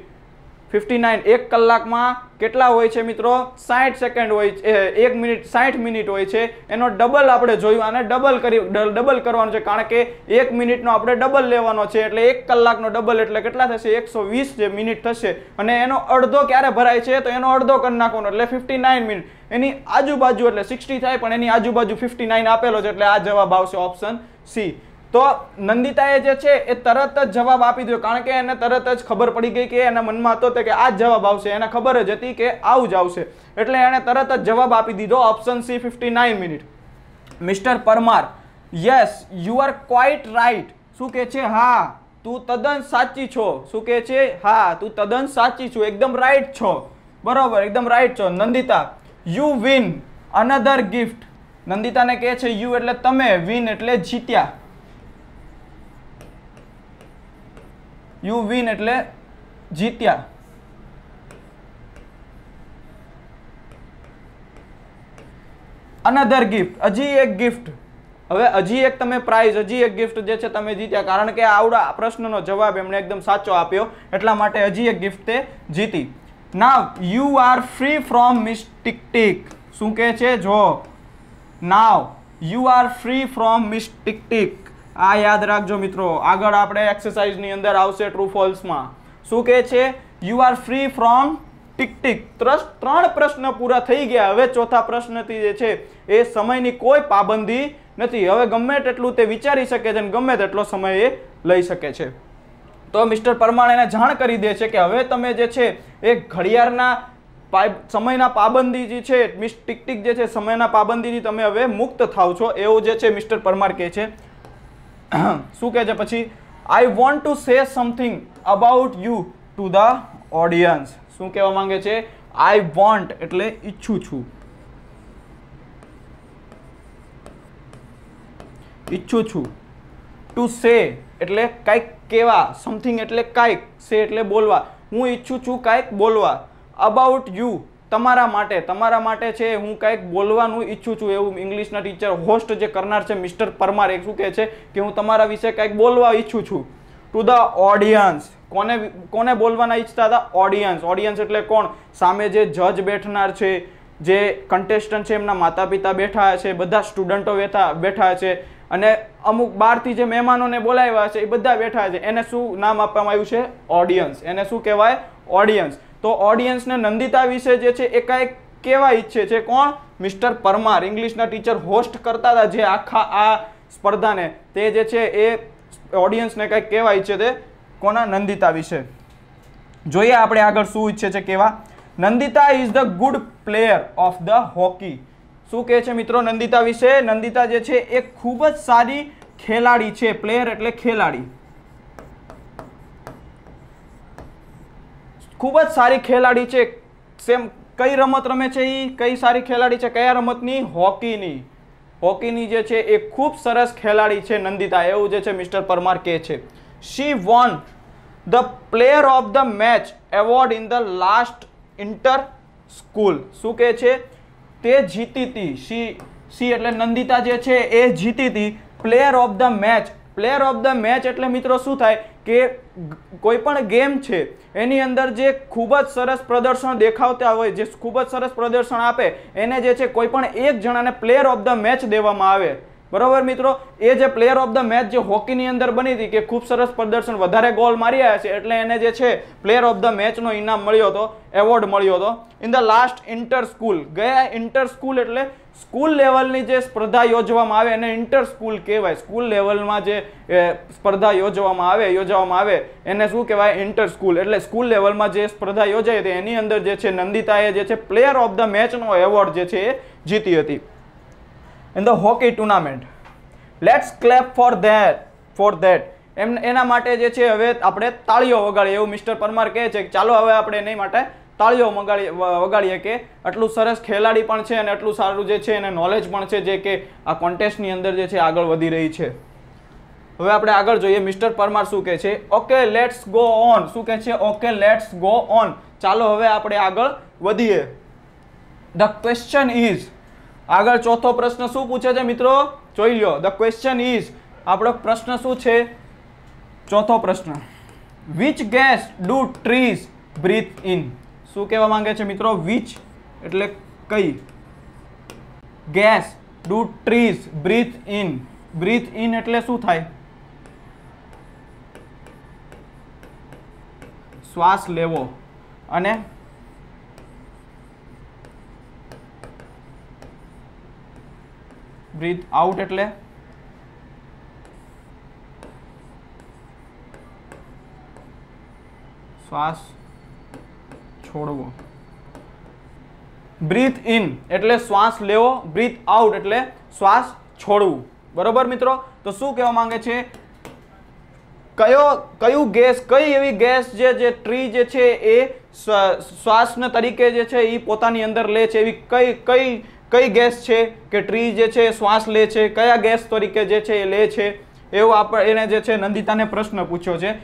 fifty nine એક કલાકમાં કેટલા હોય છે મિત્રો સાઠ સેકન્ડ હોય છે એક મિનિટ સાઠ મિનિટ હોય છે એનો ડબલ આપણે જોયું અને ડબલ કરી ડબલ કરવાનો છે કારણ કે એક મિનિટનો આપણે ડબલ લેવાનો છે એટલે એક કલાકનો ડબલ એટલે કેટલા થશે એકસો વીસ જે મિનિટ થશે અને એનો અડધો ક્યારે ભરાય છે તો એનો અડધો કરી નાખવાનો એટલે ફિફ્ટી નાઇન મિનિટ એની આજુબાજુ એટલે સિક્સટી થાય પણ એની આજુબાજુ ફિફ્ટી નાઇન આપેલો છે એટલે આ જવાબ આવશે ઓપ્શન સી તો નંદિતાએ જે છે એ તરત જ જવાબ આપી દીધો કારણ કે એને તરત જ ખબર પડી ગઈ કે એના મનમાં હતો કે આ જ જવાબ આવશે એને ખબર જ હતી કે આવું જ આવશે એટલે એણે તરત જ જવાબ આપી દીધો option C fifty nine minute mister Parmar yes you are quite right શું કહે છે હા તું તદ્દન સાચી છો શું કહે છે હા તું તદ્દન સાચી છો એકદમ રાઇટ છો બરાબર એકદમ રાઇટ છો Nandita you win another gift નંદિતાને કહે છે યુ એટલે તમે વિન એટલે જીત્યા યુ વિન એટલે જીત્યા અનધર ગિફ્ટ હજી એક ગિફ્ટ હવે હજી એક તમે પ્રાઇઝ હજી એક ગિફ્ટ જે છે તમે જીત્યા કારણ કે આવડા પ્રશ્નનો જવાબ એમણે એકદમ સાચો આપ્યો એટલા માટે હજી એક ગિફ્ટ તે જીતી now you are free from mistake શું કહે છે જો now you are free from miss mystic આ યાદ રાખજો મિત્રો આગળ આપણે એક્સરસાઇઝની અંદર આવશે ટ્રુ ફોલ્સમાં શું કહે છે you are free from tick tick ત્રણ પ્રશ્ન પૂરા થઈ ગયા હવે ચોથા પ્રશ્નથી જે છે એ સમયની કોઈ પાબંદી નથી હવે ગમે તેટલું તે વિચારી શકે છે અને ગમે તેટલો સમય એ લઈ શકે છે તો મિસ્ટર પરમાણ એને જાણ કરી દે છે કે હવે તમે જે છે એ ઘડિયાળના સમયના પાબંદી જે છે મિસ ટિક ટિક જે છે સમયના પાબંદીથી તમે હવે મુક્ત થાવ છો એવું જે છે મિસ્ટર પરમાર કહે છે શું કહે છે પછી I want to say something about you to the audience શું કહેવા માંગે છે આઈ વોન્ટ એટલે ઈચ્છું છું ઈચ્છું છું ટુ સે એટલે કાંઈક કહેવા સમથિંગ એટલે કાંઈક સે એટલે બોલવા હું ઈચ્છું છું કાંઈક બોલવા અબાઉટ યુ તમારા માટે તમારા માટે છે હું કંઈક બોલવાનું ઈચ્છું છું એવું ઇંગ્લિશના ટીચર હોસ્ટ જે કરનાર છે મિસ્ટર પરમાર એ શું કહે છે કે હું તમારા વિશે કંઈક બોલવા ઈચ્છું છું ટુ ધ ઓડિયન્સ કોને કોને બોલવાના ઈચ્છતા હતા ઓડિયન્સ ઓડિયન્સ એટલે કોણ સામે જે જજ બેઠનાર છે જે કન્ટેસ્ટન્ટ છે એમના માતા પિતા બેઠા છે બધા સ્ટુડન્ટો બેઠા બેઠા છે અને અમુક બહારથી જે મહેમાનોને બોલાવ્યા છે એ બધા બેઠા છે એને શું નામ આપવામાં આવ્યું છે ઓડિયન્સ એને શું કહેવાય ઓડિયન્સ તો ઓડિયન્સને નંદિતા વિશે જે છે એકાએક કેવા ઈચ્છે છે કોણ મિસ્ટર પરમાર ઇંગ્લિશના ટીચર હોસ્ટ કરતા હતા જે આખા આ સ્પર્ધાને તે જે છે એ ઓડિયન્સને કંઈક કહેવા ઈચ્છે તે કોના નંદિતા વિશે જોઈએ આપણે આગળ શું ઈચ્છે છે કેવા Nandita is the good player of the hockey શું કહે છે મિત્રો નંદિતા વિશે નંદિતા જે છે એ ખૂબ જ સારી ખેલાડી છે પ્લેયર એટલે ખેલાડી ખૂબ જ સારી ખેલાડી છે સેમ કઈ રમત રમે છે એ કઈ સારી ખેલાડી છે કયા રમતની હોકીની હોકીની જે છે એ ખૂબ સરસ ખેલાડી છે નંદિતા એવું જે છે મિસ્ટર પરમાર કહે છે she won the player of the match award in the last inter school શું કહે છે તે જીતી હતી શી શી એટલે નંદિતા જે છે એ જીતી હતી player of the match player of the match એટલે મિત્રો શું થાય કે કોઈ પણ ગેમ છે એની અંદર જે ખૂબ જ સરસ પ્રદર્શન દેખાવતા હોય જે ખૂબ જ સરસ પ્રદર્શન આપે એને જે છે કોઈ પણ એક જણાને પ્લેયર ઓફ ધ મેચ દેવામાં આવે બરોબર મિત્રો એ જે પ્લેયર ઓફ ધ મેચ જે હોકીની અંદર બની હતી કે ખૂબ સરસ પ્રદર્શન વધારે ગોલ મારી આવ્યા છે એટલે એને જે છે પ્લેયર ઓફ ધ મેચનો ઇનામ મળ્યો હતો એવોર્ડ મળ્યો હતો in the last inter school ગયા ઇન્ટર સ્કૂલ એટલે સ્કૂલ લેવલની જે સ્પર્ધા યોજવામાં આવે એને ઇન્ટર સ્કૂલ કહેવાય સ્કૂલ લેવલમાં જે સ્પર્ધા યોજવામાં આવે યોજવામાં આવે એને શું કહેવાય ઇન્ટર સ્કૂલ એટલે સ્કૂલ લેવલમાં જે સ્પર્ધા યોજાઈ હતી એની અંદર જે છે નંદિતાએ જે છે પ્લેયર ઓફ ધ મેચનો એવોર્ડ જે છે એ જીતી હતી in the hockey tournament let's clap for that for that એમ એના માટે જે છે હવે આપણે તાળીઓ વગાડીએ એવું મિસ્ટર પરમાર કહે છે કે ચાલો હવે આપણે એની માટે તાળીઓ મંગાડી વગાડીએ કે આટલું સરસ ખેલાડી પણ છે અને આટલું સારું જે છે એને નોલેજ પણ છે જે કે આ કોન્ટેસ્ટની અંદર જે છે આગળ વધી રહી છે હવે આપણે આગળ જોઈએ મિસ્ટર પરમાર શું કહે છે ઓકે લેટ્સ ગો ઓન શું કહે છે ઓકે લેટ્સ ગો ઓન ચાલો હવે આપણે આગળ વધીએ ધ ક્વેશ્ચન ઇઝ આગળ ચોથો પ્રશ્ન શું પૂછે છે મિત્રો જોઈ લ્યો ધ ક્વેશ્ચન ઇઝ આપણો પ્રશ્ન શું છે ચોથો પ્રશ્ન which gas do trees breathe in શું કહેવા માંગે છે મિત્રો વિચ એટલે કઈ gas do trees breathe in breathe in એટલે શું થાય શ્વાસ લેવો અને બ્રીથ આઉટ એટલે શ્વાસ છોડવો બ્રીથ ઇન એટલે શ્વાસ લેવો બ્રીથ આઉટ એટલે શ્વાસ છોડવું બરોબર મિત્રો તો શું કહેવા માંગે છે કયો કયું ગેસ કઈ એવી ગેસ જે જે ટ્રી જે છે એ શ્વાસને તરીકે જે છે એ પોતાની અંદર લે છે એવી કઈ કઈ કઈ ગેસ છે કે ટ્રી જે છે શ્વાસ લે છે કયા ગેસ તરીકે જે છે એ લે છે એવો આપણે એને જે છે નંદિતાને પ્રશ્ન પૂછ્યો છે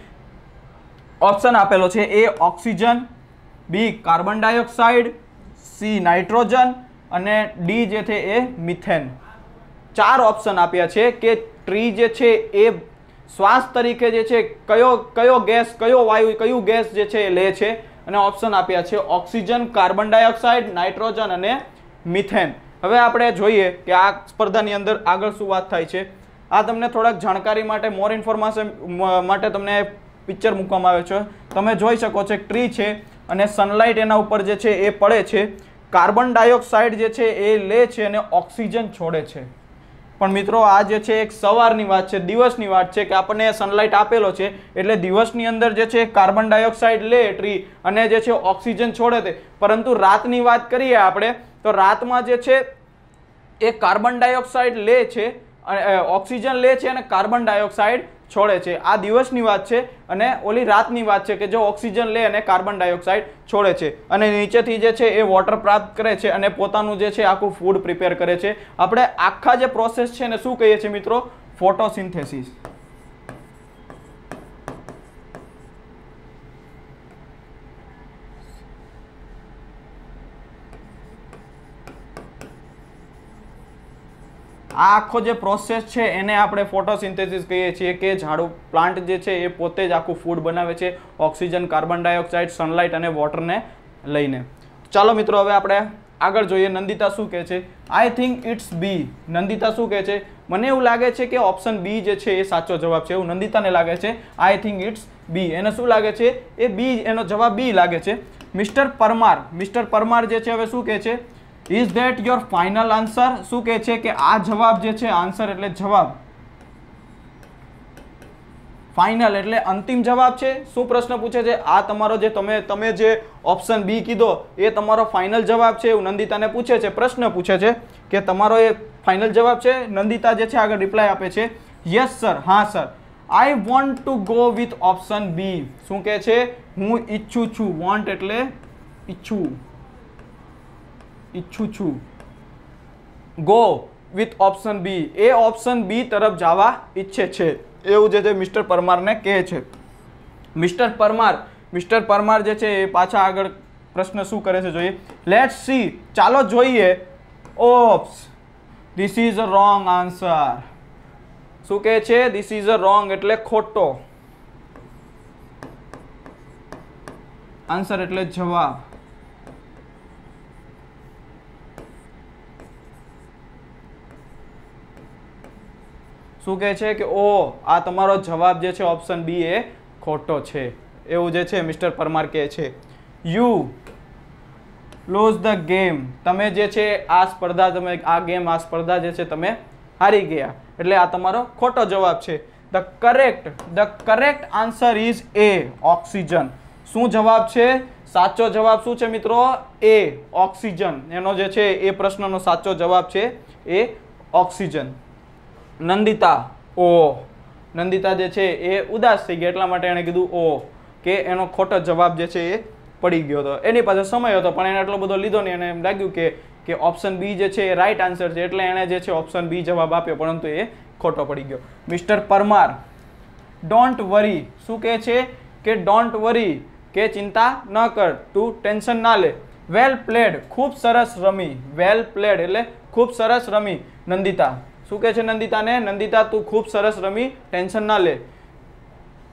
ઓપ્શન આપેલો છે એ oxygen B carbon dioxide C nitrogen અને ડી જે છે એ મિથેન ચાર ઓપ્શન આપ્યા છે કે ટ્રી જે છે એ શ્વાસ તરીકે જે છે કયો કયો ગેસ કયો વાયુ કયું ગેસ જે છે એ લે છે અને ઓપ્શન આપ્યા છે ઓક્સિજન કાર્બન ડાયોક્સાઇડ નાઇટ્રોજન અને મિથેન હવે આપણે જોઈએ કે આ સ્પર્ધાની અંદર આગળ શું વાત થાય છે આ તમને થોડાક જાણકારી માટે મોર ઇન્ફોર્મેશન માટે તમને પિક્ચર મૂકવામાં આવે છે તમે જોઈ શકો છો ટ્રી છે અને સનલાઇટ એના ઉપર જે છે એ પડે છે કાર્બન ડાયોક્સાઇડ જે છે એ લે છે અને ઓક્સિજન છોડે છે પણ મિત્રો આ જે છે એક સવારની વાત છે દિવસની વાત છે કે આપણને સનલાઇટ આપેલો છે એટલે દિવસની અંદર જે છે કાર્બન ડાયોક્સાઇડ લે ટ્રી અને જે છે ઓક્સિજન છોડે તે પરંતુ રાતની વાત કરીએ આપણે તો રાતમાં જે છે એ કાર્બન ડાયોક્સાઇડ લે છે ઓક્સિજન લે છે અને કાર્બન ડાયોક્સાઇડ છોડે છે આ દિવસની વાત છે અને ઓલી રાતની વાત છે કે જો ઓક્સિજન લે અને કાર્બન ડાયોક્સાઇડ છોડે છે અને નીચેથી જે છે એ વોટર પ્રાપ્ત કરે છે અને પોતાનું જે છે આખું ફૂડ પ્રિપેર કરે છે આપણે આખા જે પ્રોસેસ છે ને શું કહીએ છીએ મિત્રો ફોટોસિન્થેસિસ આ આખો જે પ્રોસેસ છે એને આપણે ફોટોસિન્થેસિસ કહીએ છીએ કે ઝાડુ પ્લાન્ટ જે છે એ પોતે જ આખું ફૂડ બનાવે છે ઓક્સિજન કાર્બન ડાયોક્સાઇડ સનલાઇટ અને વોટરને લઈને ચાલો મિત્રો હવે આપણે આગળ જોઈએ નંદિતા શું કહે છે I think it's B Nandita શું કહે છે મને એવું લાગે છે કે ઓપ્શન બી જે છે એ સાચો જવાબ છે એવું નંદિતાને લાગે છે આઈ થિંક ઇટ્સ બી એને શું લાગે છે એ બી એનો જવાબ બી લાગે છે મિસ્ટર પરમાર મિસ્ટર પરમાર જે છે હવે શું કહે છે is that your final answer શું કહે છે કે આ જવાબ જે છે આન્સર એટલે જવાબ ફાઇનલ એટલે અંતિમ જવાબ છે શું પ્રશ્ન પૂછે છે આ તમારો જે તમે તમે જે ઓપ્શન બી કીધો એ તમારો ફાઇનલ જવાબ છે એવું નંદિતાને પૂછે છે પ્રશ્ન પૂછે છે કે તમારો એ ફાઇનલ જવાબ છે નંદિતા જે છે આગળ રિપ્લાય આપે છે યસ સર હા sir I want to go with option B શું કહે છે હું ઈચ્છું છું વોન્ટ એટલે ઈચ્છું ઈચ્છું છું ગો વિથ ઓપ્શન બી એ ઓપ્શન બી તરફ જવા ઈચ્છે છે એવું જે છે મિસ્ટર પરમારને કહે છે મિસ્ટર પરમાર મિસ્ટર પરમાર જે છે એ પાછા આગળ પ્રશ્ન શું કરે છે જોઈએ લેટ સી ચાલો જોઈએ oops this is a wrong answer શું કહે છે ધીસ ઇઝ અ રોંગ એટલે ખોટો આન્સર એટલે જવાબ શું કહે છે કે ઓ આ તમારો જવાબ જે છે ઓપ્શન બી એ ખોટો છે એવું જે છે મિસ્ટર પરમાર કહે છે યુ લોઝ ધ ગેમ તમે જે છે આ સ્પર્ધા તમે આ ગેમ આ સ્પર્ધા જે છે તમે હારી ગયા એટલે આ તમારો ખોટો જવાબ છે the correct the correct answer is A oxygen શું જવાબ છે સાચો જવાબ શું છે મિત્રો એ ઓક્સિજન એનો જે છે એ પ્રશ્નનો સાચો જવાબ છે એ ઓક્સિજન નંદિતા ઓ નંદિતા જે છે એ ઉદાસ થઈ ગઈ એટલા માટે એણે કીધું ઓ કે એનો ખોટો જવાબ જે છે એ પડી ગયો હતો એની પાસે સમય હતો પણ એણે એટલો બધો લીધો નહીં એને એમ લાગ્યું કે કે ઓપ્શન બી જે છે એ રાઈટ આન્સર છે એટલે એણે જે છે ઓપ્શન બી જવાબ આપ્યો પરંતુ એ ખોટો પડી ગયો મિસ્ટર પરમાર ડોન્ટ વરી શું કહે છે કે ડોન્ટ વરી કે ચિંતા ન કર તું ટેન્શન ના લે વેલ પ્લેડ ખૂબ સરસ રમી વેલ પ્લેડ એટલે ખૂબ સરસ રમી નંદિતા શું કહે છે નંદિતાને નંદિતા તું ખૂબ સરસ રમી ટેન્શન ના લે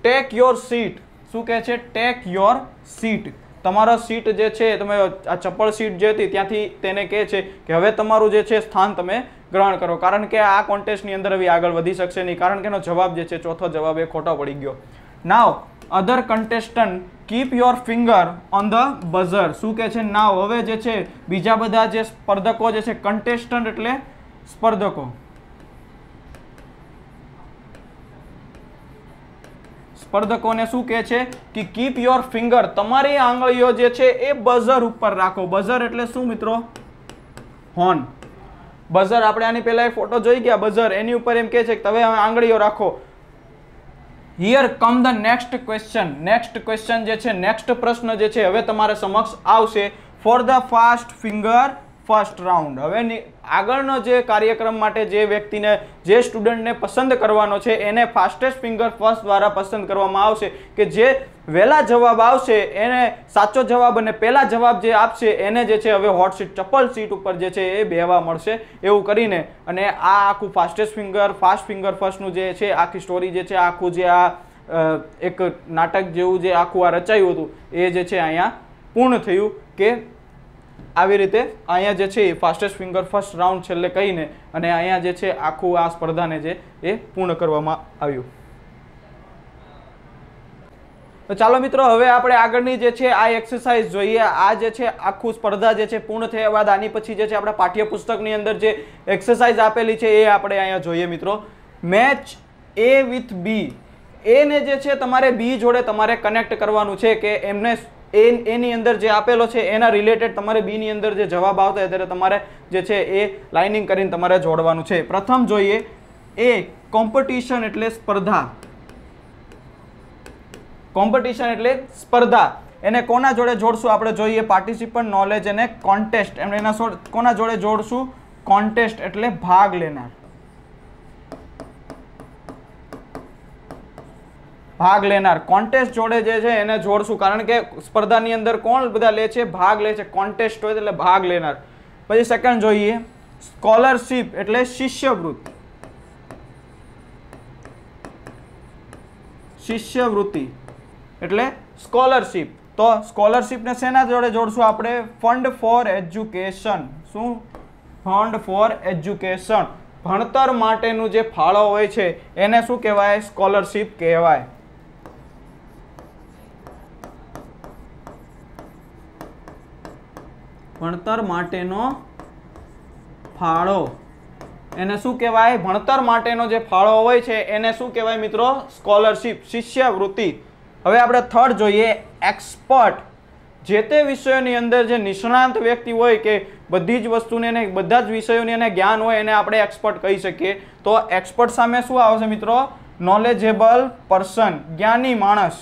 ટેક યોર સીટ શું કહે છે ટેક યોર સીટ તમારા સીટ જે છે તમે આ ચપ્પલ સીટ જે હતી ત્યાંથી તેને કહે છે કે હવે તમારું જે છે સ્થાન તમે ગ્રહણ કરો કારણ કે આ કોન્ટેસ્ટની અંદર હવે આગળ વધી શકશે નહીં કારણ કે એનો જવાબ જે છે ચોથો જવાબ એ ખોટો પડી ગયો now other contestant keep your finger on the buzzer શું કહે છે નાવ હવે જે છે બીજા બધા જે સ્પર્ધકો જે છે કન્ટેસ્ટન્ટ એટલે સ્પર્ધકો સ્પર્ધકોને શું કહે છે કે કીપ યોર ફિંગર તમારી આંગળીઓ જે છે એ બઝર ઉપર રાખો બઝર એટલે શું મિત્રો હોર્ન બઝર આપણે આની પહેલાં એ ફોટો જોઈ ગયા બઝર એની ઉપર એમ કહે છે કે તમે આંગળીઓ રાખો here come the next question next question જે છે નેક્સ્ટ પ્રશ્ન જે છે હવે તમારા સમક્ષ આવશે for the fast finger first round હવે આગળનો જે કાર્યક્રમ માટે જે વ્યક્તિને જે સ્ટુડન્ટને પસંદ કરવાનો છે એને ફાસ્ટેસ્ટ ફિંગર ફર્સ્ટ દ્વારા પસંદ કરવામાં આવશે કે જે વહેલા જવાબ આવશે એને સાચો જવાબ અને પહેલાં જવાબ જે આપશે એને જે છે હવે હોટસીટ સીટ ચપ્પલ સીટ ઉપર જે છે એ બેહવા મળશે એવું કરીને અને આ આખું ફાસ્ટેસ્ટ ફિંગર ફાસ્ટ ફિંગર ફર્સ્ટનું જે છે આખી સ્ટોરી જે છે આખું જે આ એક નાટક જેવું જે આખું આ રચાયું હતું એ જે છે અહીંયા પૂર્ણ થયું કે આવી રીતે અહીંયા જે છે એ ફાસ્ટેસ્ટ ફિંગર ફર્સ્ટ રાઉન્ડ છેલ્લે કહીને અને અહીંયા જે છે આખું આ સ્પર્ધાને જે એ પૂર્ણ કરવામાં આવ્યું તો ચાલો મિત્રો હવે આપણે આગળની જે છે આ એક્સરસાઇઝ જોઈએ આ જે છે આખું સ્પર્ધા જે છે પૂર્ણ થયા બાદ આની પછી જે છે આપણા પાઠ્યપુસ્તકની અંદર જે એક્સરસાઇઝ આપેલી છે એ આપણે અહીંયા જોઈએ મિત્રો મેચ એ વિથ બી એને જે છે તમારે બી જોડે તમારે કનેક્ટ કરવાનું છે કે એમને એ એની અંદર જે આપેલો છે એના રિલેટેડ તમારે બીની અંદર જે જવાબ આવતા ત્યારે તમારે જે છે એ લાઇનિંગ કરીને તમારે જોડવાનું છે પ્રથમ જોઈએ એ કોમ્પિટિશન એટલે સ્પર્ધા કોમ્પિટિશન એટલે સ્પર્ધા એને કોના જોડે જોડશું આપણે જોઈએ પાર્ટિસિપન્ટ નોલેજ અને કોન્ટેસ્ટ એમ એના કોના જોડે જોડશું કોન્ટેસ્ટ એટલે ભાગ લેનાર ભાગ લેનાર કોન્ટેસ્ટ જોડે જે છે એને જોડશું કારણ કે સ્પર્ધાની અંદર કોણ બધા લે છે ભાગ લે છે કોન્ટેસ્ટ હોય એટલે ભાગ લેનાર પછી સેકન્ડ જોઈએ સ્કોલરશીપ એટલે શિષ્યવૃત્તિ શિષ્યવૃત્તિ એટલે સ્કોલરશીપ તો સ્કોલરશિપને શેના જોડે જોડશું આપણે ફંડ ફોર એજ્યુકેશન શું ફંડ ફોર એજ્યુકેશન ભણતર માટેનું જે ફાળો હોય છે એને શું કહેવાય સ્કોલરશિપ કહેવાય ભણતર માટેનો ફાળો એને શું કહેવાય ભણતર માટેનો જે ફાળો હોય છે એને શું કહેવાય મિત્રો સ્કોલરશિપ શિષ્યવૃત્તિ હવે આપણે થર્ડ જોઈએ એક્સપર્ટ જે તે વિષયોની અંદર જે નિષ્ણાંત વ્યક્તિ હોય કે બધી જ વસ્તુને એને બધા જ વિષયોની એને જ્ઞાન હોય એને આપણે એક્સપર્ટ કહી શકીએ તો એક્સપર્ટ સામે શું આવશે મિત્રો નોલેજેબલ પર્સન જ્ઞાની માણસ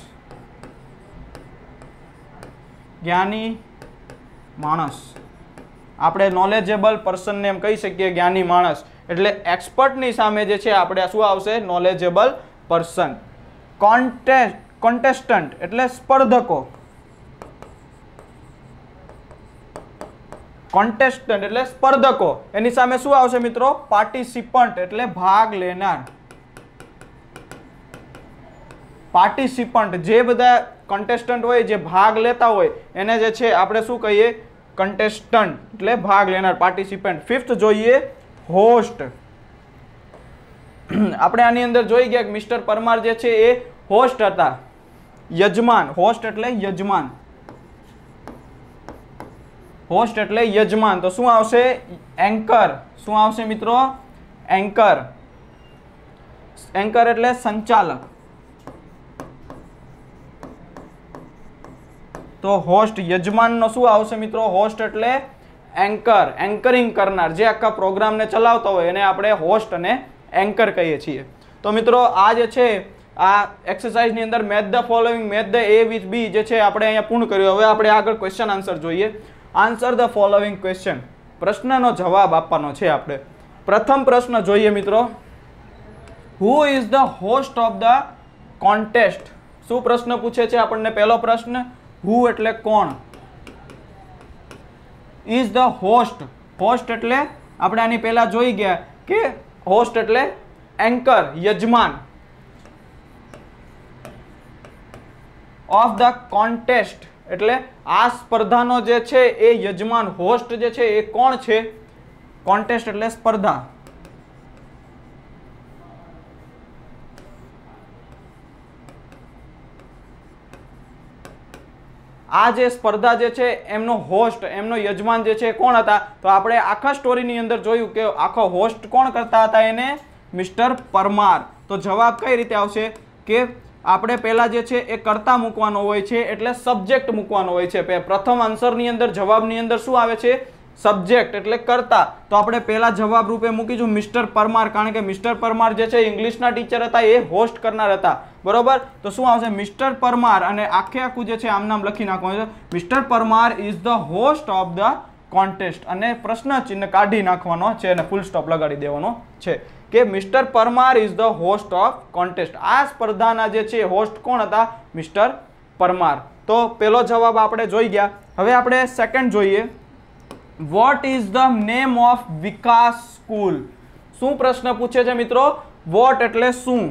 જ્ઞાની માણસ આપણે નોલેજેબલ પર્સનને એમ કહી શકીએ જ્ઞાની માણસ એટલે એક્સપર્ટની સામે જે છે આપણે શું આવશે નોલેજેબલ પર્સન કોન્ટેસ્ટ કોન્ટેસ્ટન્ટ એટલે સ્પર્ધકો કોન્ટેસ્ટન્ટ એટલે સ્પર્ધકો એની સામે શું આવશે મિત્રો પાર્ટિસિપન્ટ એટલે ભાગ લેનાર પાર્ટિસિપન્ટ જે બધા કોન્ટેસ્ટન્ટ હોય જે ભાગ લેતા હોય એને જે છે આપણે શું કહીએ કન્ટેસ્ટન્ટ એટલે ભાગ લેનાર પાર્ટિસિપેન્ટ ફિફ્થ જોઈએ હોસ્ટ (clears throat) આપણે આની અંદર જોઈ ગયા કે મિસ્ટર પરમાર જે છે એ હોસ્ટ હતા યજમાન હોસ્ટ એટલે યજમાન હોસ્ટ એટલે યજમાન તો શું આવશે એન્કર શું આવશે મિત્રો એન્કર એન્કર એટલે સંચાલક તો હોસ્ટ યજમાનનો શું આવશે મિત્રો હોસ્ટ એટલે એન્કર એન્કરિંગ કરનાર જે આખા પ્રોગ્રામને ચલાવતા હોય એને આપણે હોસ્ટ અને એન્કર કહીએ છીએ તો મિત્રો આ જે છે આ એક્સરસાઇઝની અંદર match the following match the A with B જે છે આપણે અહીંયા પૂર્ણ કર્યું હવે આપણે આગળ ક્વેશ્ચન આન્સર જોઈએ આન્સર ધ ફોલોઈંગ ક્વેશ્ચન પ્રશ્નનો જવાબ આપવાનો છે આપણે પ્રથમ પ્રશ્ન જોઈએ મિત્રો who is the host of the contest શું પ્રશ્ન પૂછે છે આપણને પહેલો પ્રશ્ન હુ એટલે કોણ ઇઝ ધ હોસ્ટ હોસ્ટ એટલે આપણે આની પહેલાં જોઈ ગયા કે હોસ્ટ એટલે એન્કર યજમાન ઓફ ધ કોન્ટેસ્ટ એટલે આ સ્પર્ધાનો જે છે એ યજમાન હોસ્ટ જે છે એ કોણ છે કોન્ટેસ્ટ એટલે સ્પર્ધા આ જે સ્પર્ધા જે છે એમનો હોસ્ટ એમનો યજમાન જે છે કોણ હતા તો આપણે આખા સ્ટોરીની અંદર જોયું કે આખો હોસ્ટ કોણ કરતા હતા એને મિસ્ટર પરમાર તો જવાબ કઈ રીતે આવશે કે આપણે પહેલાં જે છે એ કરતા મૂકવાનો હોય છે એટલે સબ્જેક્ટ મૂકવાનો હોય છે પ્રથમ આન્સરની અંદર જવાબની અંદર શું આવે છે સબ્જેક્ટ એટલે કરતા તો આપણે પહેલાં જવાબ રૂપે મૂકીશું મિસ્ટર પરમાર કારણ કે મિસ્ટર પરમાર જે છે ઇંગ્લિશના ટીચર હતા એ હોસ્ટ કરનાર હતા બરોબર તો શું આવશે મિસ્ટર પરમાર અને આખે આખું જે છે આમ નામ લખી નાખવાનું છે mister Parmar is the host of the contest અને પ્રશ્ન ચિહ્ન કાઢી નાખવાનો છે અને ફૂલ સ્ટોપ લગાડી દેવાનો છે કે mister Parmar is the host of contest આ સ્પર્ધાના જે છે હોસ્ટ કોણ હતા મિસ્ટર પરમાર તો પેલો જવાબ આપણે જોઈ ગયા હવે આપણે સેકન્ડ જોઈએ what is the name of Vikas school શું પ્રશ્ન પૂછે છે મિત્રો વોટ એટલે શું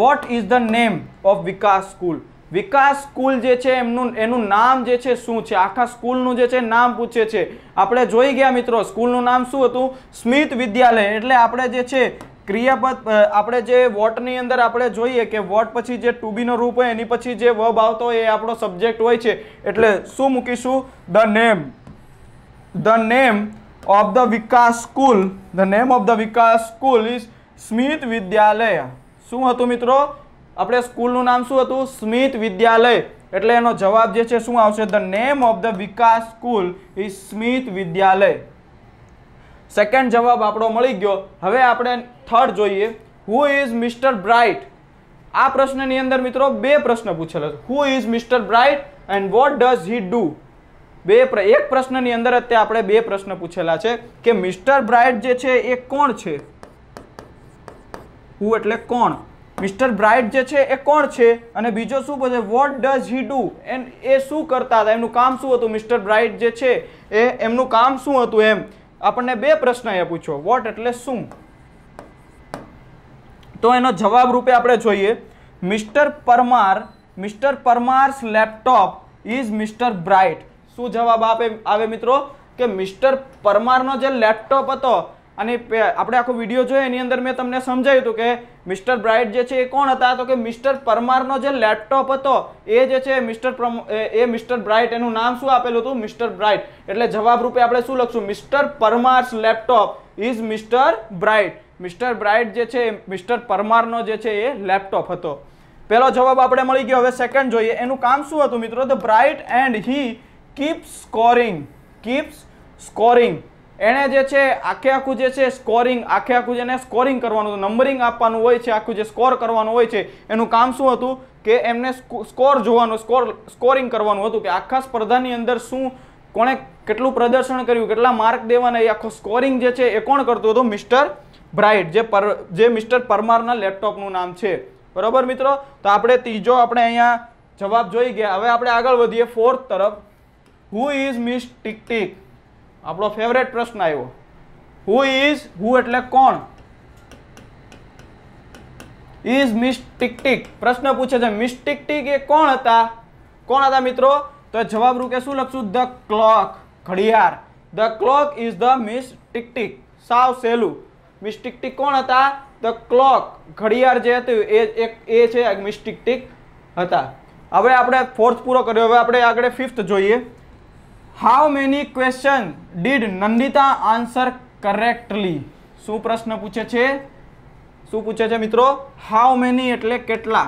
what is the name of Vikas school Vikas school જે છે એમનું એનું નામ જે છે શું છે આખા સ્કૂલનું જે છે નામ પૂછે છે આપણે જોઈ ગયા મિત્રો સ્કૂલનું નામ શું હતું સ્મિત વિદ્યાલય એટલે આપણે જે છે ક્રિયાપદ આપણે જે વોટની અંદર આપણે જોઈએ કે વોટ પછી જે ટુબીનો રૂપ હોય એની પછી જે વર્બ આવતો હોય એ આપણો સબ્જેક્ટ હોય છે એટલે શું મૂકીશું the name the name of the Vikas school the name of the Vikas school is Smit Vidyalaya શું હતું મિત્રો આપણે સ્કૂલનું નામ શું હતું સ્મિત વિદ્યાલય એટલે એનો જવાબ જે છે શું આવશે the name of the Vikas school is Smit Vidyalaya second જવાબ આપણો મળી ગયો હવે આપણે થર્ડ જોઈએ હુ ઇઝ મિસ્ટર બ્રાઇટ આ પ્રશ્નની અંદર મિત્રો બે પ્રશ્ન પૂછેલા છે who is mister Bright and what does he do બે એક પ્રશ્નની અંદર જ તે આપણે બે પ્રશ્ન પૂછેલા છે કે મિસ્ટર બ્રાઇટ જે છે એ કોણ છે હુ એટલે કોણ મિસ્ટર બ્રાઇટ જે છે એ કોણ છે અને બીજો શું પૂછે what does he do and એ શું કરતા હતા એમનું કામ શું હતું મિસ્ટર બ્રાઇટ જે છે એ એમનું કામ શું હતું એમ આપણને બે પ્રશ્ન એ પૂછ્યો વોટ એટલે શું તો એનો જવાબ રૂપે આપણે જોઈએ mister Parmar mister Parmar's laptop is mister Bright શું જવાબ આપે આવે મિત્રો કે મિસ્ટર પરમારનો જે લેપટોપ હતો અને આપણે આખો વિડીયો જોયો એની અંદર મેં તમને સમજાવ્યું હતું કે મિસ્ટર બ્રાઇટ જે છે એ કોણ હતા તો કે મિસ્ટર પરમારનો જે લેપટોપ હતો એ જે છે મિસ્ટર એ મિસ્ટર બ્રાઇટ એનું નામ શું આપેલું હતું મિસ્ટર બ્રાઇટ એટલે જવાબ રૂપે આપણે શું લખશું mister Parmar's laptop is mister Bright mister Bright જે છે મિસ્ટર પરમારનો જે છે એ લેપટોપ હતો પહેલો જવાબ આપણે મળી ગયો હવે સેકન્ડ જોઈએ એનું કામ શું હતું મિત્રો the Bright and he keep scoring keeps scoring એણે જે છે આખે આખું જે છે સ્કોરિંગ આખે આખું જેને સ્કોરિંગ કરવાનું નંબરિંગ આપવાનું હોય છે આખું જે સ્કોર કરવાનું હોય છે એનું કામ શું હતું કે એમને સ્કોર જોવાનું સ્કોર સ્કોરિંગ કરવાનું હતું કે આખા સ્પર્ધાની અંદર શું કોણે કેટલું પ્રદર્શન કર્યું કેટલા માર્ક દેવાના એ આખો સ્કોરિંગ જે છે એ કોણ કરતું હતું મિસ્ટર બ્રાઇટ જે પર જે મિસ્ટર પરમારના લેપટોપનું નામ છે બરાબર મિત્રો તો આપણે ત્રીજો આપણે અહીંયા જવાબ જોઈ ગયા હવે આપણે આગળ વધીએ ફોર્થ તરફ who is Miss tick Tick આપણો ફેવરેટ પ્રશ્ન આવ્યો હુ ઇઝ હુ એટલે કોણ ઇઝ મિસ ટિક પ્રશ્ન પૂછે છે મિસ્ટિક ટિક એ કોણ હતા કોણ હતા મિત્રો તો જવાબ રૂપે શું લખશું ધ ક્લોક ઘડિયાળ the clock is the Miss Tick સાવ સહેલું મિસ્ટિક ટિક કોણ હતા ધ ક્લોક ઘડિયાળ જે હતું એ એક એ છે મિસ્ટિક ટીક હતા હવે આપણે ફોર્થ પૂરો કર્યો હવે આપણે આગળ ફિફ્થ જોઈએ how many question did Nandita answer correctly શું પ્રશ્ન પૂછે છે શું પૂછે છે મિત્રો હાઉ મેની એટલે કેટલા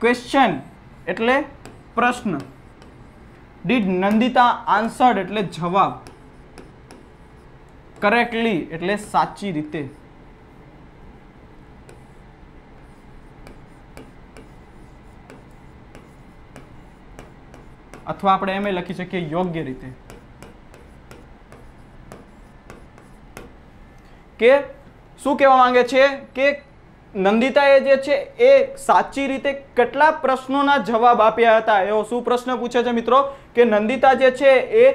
ક્વેશ્ચન એટલે પ્રશ્ન ડીડ નંદિતા આન્સર્ડ એટલે જવાબ કરેક્ટલી એટલે સાચી રીતે અથવા આપણે એમ લખી શકીએ યોગ્ય રીતે કે શું કહેવા માંગે છે કે નંદિતા એ જે છે એ સાચી રીતે કેટલા પ્રશ્નોના જવાબ આપ્યા હતા એવો શું પ્રશ્ન પૂછે છે મિત્રો કે નંદિતા જે છે એ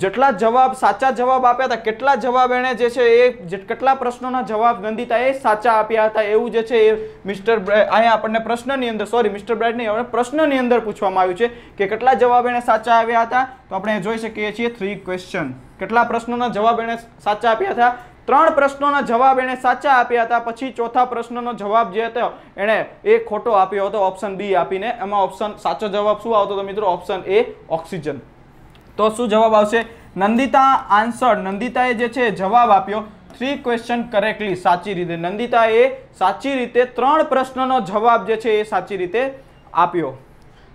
જેટલા જવાબ સાચા જવાબ આપ્યા હતા કેટલા જવાબ એણે જે છે એ કેટલા પ્રશ્નોના જવાબ ગંદીતા એ સાચા આપ્યા હતા એવું જે છે એ મિસ્ટર અહીંયા આપણને પ્રશ્નની અંદર સોરી મિસ્ટર બ્રાઇટની આપણે પ્રશ્નની અંદર પૂછવામાં આવ્યું છે કે કેટલા જવાબ એણે સાચા આવ્યા હતા તો આપણે જોઈ શકીએ છીએ થ્રી ક્વેશ્ચન કેટલા પ્રશ્નોના જવાબ એણે સાચા આપ્યા હતા ત્રણ પ્રશ્નોના જવાબ એણે સાચા આપ્યા હતા પછી ચોથા પ્રશ્નનો જવાબ જે હતો એણે એ ખોટો આપ્યો હતો ઓપ્શન બી આપીને એમાં ઓપ્શન સાચો જવાબ શું આવતો હતો મિત્રો ઓપ્શન એ ઓક્સિજન તો શું જવાબ આવશે નંદિતા આન્સર નંદિતાએ જે છે જવાબ આપ્યો થ્રી ક્વેશ્ચન કરેક્ટલી સાચી રીતે નંદિતાએ સાચી રીતે ત્રણ પ્રશ્નનો જવાબ જે છે એ સાચી રીતે આપ્યો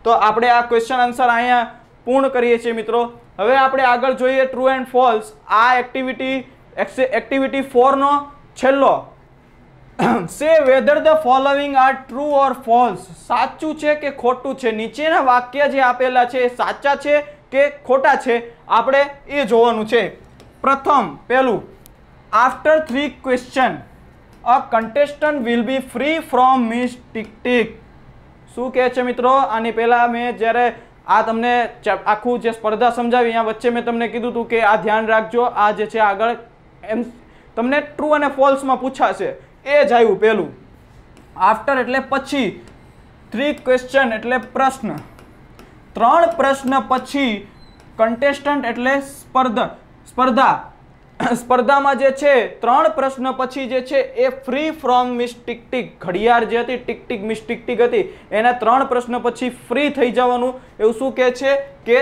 તો આપણે આ ક્વેશ્ચન આન્સર અહીંયા પૂર્ણ કરીએ છીએ મિત્રો હવે આપણે આગળ જોઈએ ટ્રુ એન્ડ ફોલ્સ આ એક્ટિવિટી એક્ટિવિટી ફોરનો છેલ્લો say whether the following are true or false સાચું છે કે ખોટું છે નીચેના વાક્ય જે આપેલા છે એ સાચા છે કે ખોટા છે આપણે એ જોવાનું છે પ્રથમ પહેલું after three question a contestant will be free from mistake શું કહે છે મિત્રો આની પહેલાં મેં જ્યારે આ તમને આખું જે સ્પર્ધા સમજાવી અહીંયા વચ્ચે મેં તમને કીધું હતું કે આ ધ્યાન રાખજો આ જે છે આગળ એમ તમને ટ્રુ અને ફોલ્સમાં પૂછાશે એ જ આવ્યું પહેલું આફ્ટર એટલે પછી થ્રી ક્વેશ્ચન એટલે પ્રશ્ન ત્રણ પ્રશ્ન પછી કન્ટેસ્ટન્ટ એટલે સ્પર્ધક સ્પર્ધા સ્પર્ધામાં જે છે ત્રણ પ્રશ્ન પછી જે છે એ ફ્રી ફ્રોમ મિસ ટિકટિક ઘડિયાળ જે હતી ટિકટિક મિસ ટિકટિક હતી એના ત્રણ પ્રશ્ન પછી ફ્રી થઈ જવાનું એવું શું કહે છે કે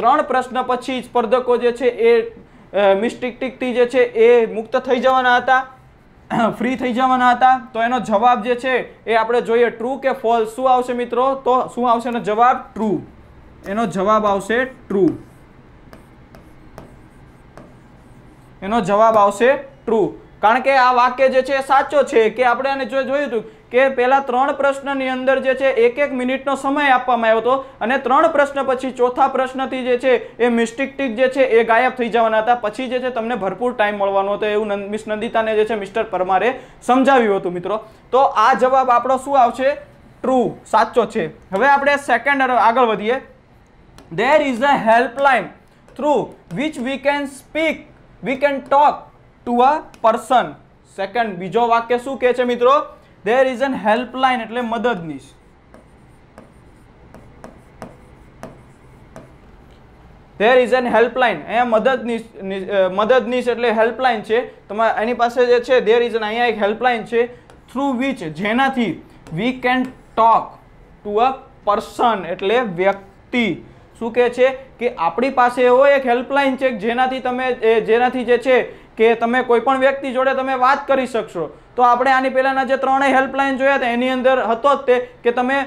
ત્રણ પ્રશ્ન પછી સ્પર્ધકો જે છે એ મિસ ટિકટિકથી જે છે એ મુક્ત થઈ જવાના હતા ફ્રી (coughs) થઈ જવાના હતા તો એનો જવાબ જે છે એ આપણે જોઈએ ટ્રુ કે ફોલ્સ શું આવશે મિત્રો તો શું આવશે એનો જવાબ ટ્રુ એનો જવાબ આવશે ટ્રુ એનો જવાબ આવશે ટ્રુ કારણ કે આ વાક્ય જે છે એ સાચો છે કે આપણે આને જોયું હતું કે પહેલા ત્રણ પ્રશ્નની અંદર જે છે એક એક મિનિટનો સમય આપવામાં આવ્યો હતો અને ત્રણ પ્રશ્ન પછી ચોથા પ્રશ્નથી જે છે એ મિસ્ટિક ટીક જે છે એ ગાયબ થઈ જવાના હતા પછી જે છે તમને ભરપૂર ટાઈમ મળવાનો હતો એવું મિસ નંદિતાને જે છે મિસ્ટર પરમારે સમજાવ્યું હતું મિત્રો તો આ જવાબ આપણો શું આવશે ટ્રુ સાચો છે હવે આપણે સેકન્ડ આગળ વધીએ there is a helpline through which we can speak we can talk to a person second બીજો વાક્ય શું કહે છે મિત્રો there is an helpline એટલે મદદનીશ there is an helpline અહીંયા મદદનીશ મદદનીશ એટલે હેલ્પલાઇન છે તમારે એની પાસે જે છે there is an અહીંયા એક હેલ્પલાઇન છે થ્રુ વિચ જેનાથી we can talk to a person એટલે વ્યક્તિ શું કહે છે કે આપણી પાસે એવો એક હેલ્પલાઇન છે જેનાથી તમે જેનાથી જે છે કે તમે કોઈપણ વ્યક્તિ જોડે તમે વાત કરી શકશો તો આપણે આની પહેલાંના જે ત્રણેય હેલ્પલાઇન જોયા હતા એની અંદર હતો જ તે કે તમે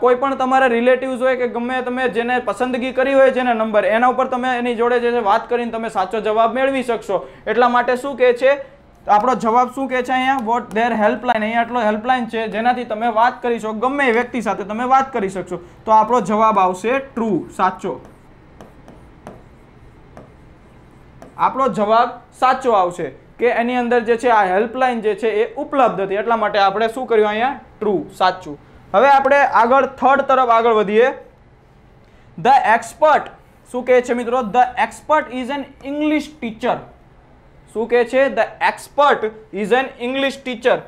કોઈ પણ તમારા રિલેટિવ્સ હોય કે ગમે તમે જેને પસંદગી કરી હોય જેને નંબર એના ઉપર તમે એની જોડે જે વાત કરીને તમે સાચો જવાબ મેળવી શકશો એટલા માટે શું કહે છે તો આપણો જવાબ શું કે છે અહીંયા વોટ ધેર હેલ્પલાઇન અહીંયા આટલો હેલ્પલાઈન છે જેનાથી તમે વાત કરી શકો ગમે વ્યક્તિ સાથે તમે વાત કરી શકશો તો આપણો જવાબ આવશે ટ્રુ સાચો આપણો જવાબ સાચો આવશે કે એની અંદર જે છે આ હેલ્પલાઇન જે છે એ ઉપલબ્ધ હતી એટલા માટે આપણે શું કર્યું અહીંયા ટ્રુ સાચું હવે આપણે આગળ થર્ડ તરફ આગળ વધીએ ધ એક્સપર્ટ શું કહે છે મિત્રો the expert is an English teacher શું કહે છે the expert is an English teacher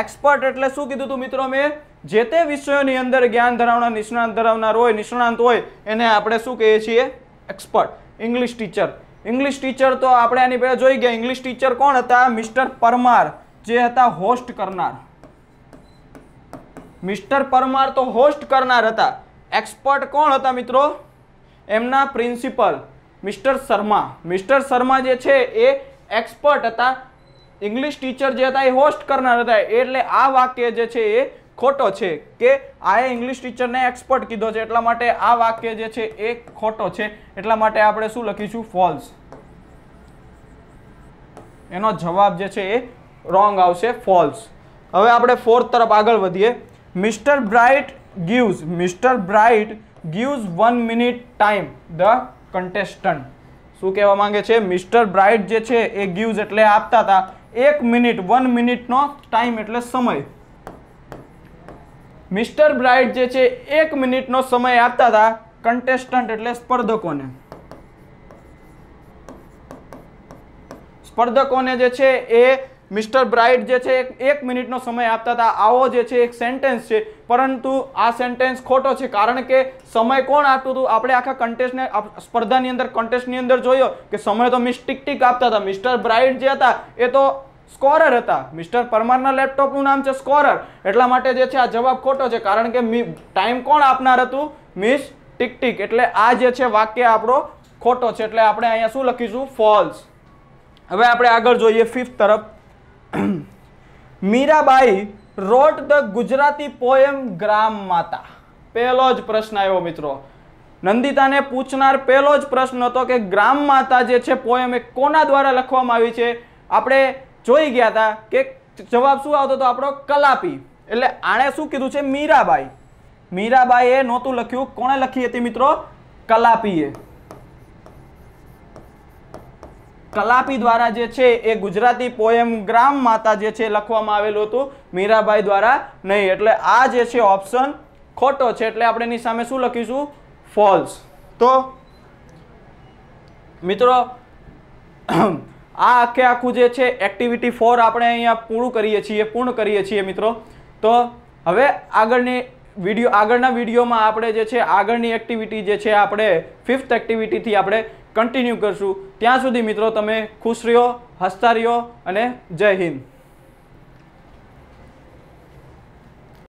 expert એટલે શું કીધું હતું મિત્રો મેં જે તે વિષયોની અંદર જ્ઞાન ધરાવનાર નિષ્ણાંત ધરાવનાર હોય નિષ્ણાંત હોય એને આપણે શું કહીએ છીએ expert English teacher English teacher તો આપણે આની પહેલાં જોઈ ગયા ઇંગ્લિશ ટીચર કોણ હતા મિસ્ટર પરમાર જે હતા હોસ્ટ કરનાર મિસ્ટર પરમાર તો હોસ્ટ કરનાર હતા એક્સપર્ટ કોણ હતા મિત્રો એમના principal mister Sharma mister Sharma જે છે એ એક્સપર્ટ હતા ઇંગ્લિશ ટીચર જે હતા એ હોસ્ટ કરનાર હતા એટલે આ વાક્ય જે છે એ ખોટો છે કે આ ઇંગ્લિશ ટીચરને એક્સપર્ટ કીધો છે એટલા માટે આ વાક્ય જે છે એ ખોટો છે એટલા માટે આપણે શું લખીશું ફોલ્સ એનો જવાબ જે છે એ રોંગ આવશે ફોલ્સ હવે આપણે ફોર્થ તરફ આગળ વધીએ mister Bright gives mister Bright gives one minute time the contestant શું કહેવા માંગે છે મિસ્ટર બ્રાઇટ જે છે એ ગીવ્સ એટલે આપતા હતા એક મિનિટ વન મિનિટનો ટાઈમ એટલે સમય મિસ્ટર બ્રાઇટ જે છે એક મિનિટનો સમય આપતા હતા કન્ટેસ્ટન્ટ એટલે સ્પર્ધકોને સ્પર્ધકોને જે છે એ મિસ્ટર બ્રાઇટ જે છે એક મિનિટનો સમય આપતા હતા આવો જે છે એક સેન્ટેન્સ છે પરંતુ આ સેન્ટેન્સ ખોટો છે કારણ કે સમય કોણ આપતું હતું આપણે આખા કન્ટેસ્ટને સ્પર્ધાની અંદર કન્ટેસ્ટની અંદર જોયો કે સમય તો મિસ ટીક આપતા હતા મિસ્ટર બ્રાઇટ જે હતા એ તો સ્કોરર હતા મિસ્ટર પરમારના લેપટોપનું નામ છે સ્કોરર એટલા માટે જે છે આ જવાબ ખોટો છે કારણ કે ટાઈમ કોણ આપનાર હતું મિસ ટિક ટિક એટલે આ જે છે વાક્ય આપણો ખોટો છે એટલે આપણે અહીંયા શું લખીશું ફોલ્સ હવે આપણે આગળ જોઈએ ફિફ્થ તરફ Mirabai wrote the Gujarati poem Gram Mata પહેલો જ પ્રશ્ન આવ્યો મિત્રો નંદિતાને પૂછનાર પહેલો જ પ્રશ્ન હતો કે ગ્રામ માતા જે છે પોએમ એ કોના દ્વારા લખવામાં આવી છે આપણે જોઈ ગયા હતા કે જવાબ શું આવતો હતો આપણો કલાપી એટલે આણે શું કીધું છે મીરાબાઈ મીરાબાઈએ નહોતું લખ્યું કોણે લખી હતી મિત્રો કલાપીએ કલાપી દ્વારા જે છે એ ગુજરાતી પોએમ ગ્રામ માતા જે છે લખવામાં આવેલું હતું મીરાબાઈ દ્વારા નહીં એટલે આ જે છે ઓપ્શન ખોટો છે એટલે આપણે એની સામે શું લખીશું ફોલ્સ તો મિત્રો આ આખે આખું જે છે એક્ટિવિટી ફોર આપણે અહીંયા પૂરું કરીએ છીએ પૂર્ણ કરીએ છીએ મિત્રો તો હવે આગળની વિડીયો આગળના વિડીયોમાં આપણે જે છે આગળની એક્ટિવિટી જે છે આપણે ફિફ્થ એક્ટિવિટીથી આપણે કન્ટિન્યુ કરશું ત્યાં સુધી મિત્રો તમે ખુશ રહ્યો હસતા રહ્યો અને જય હિન્દ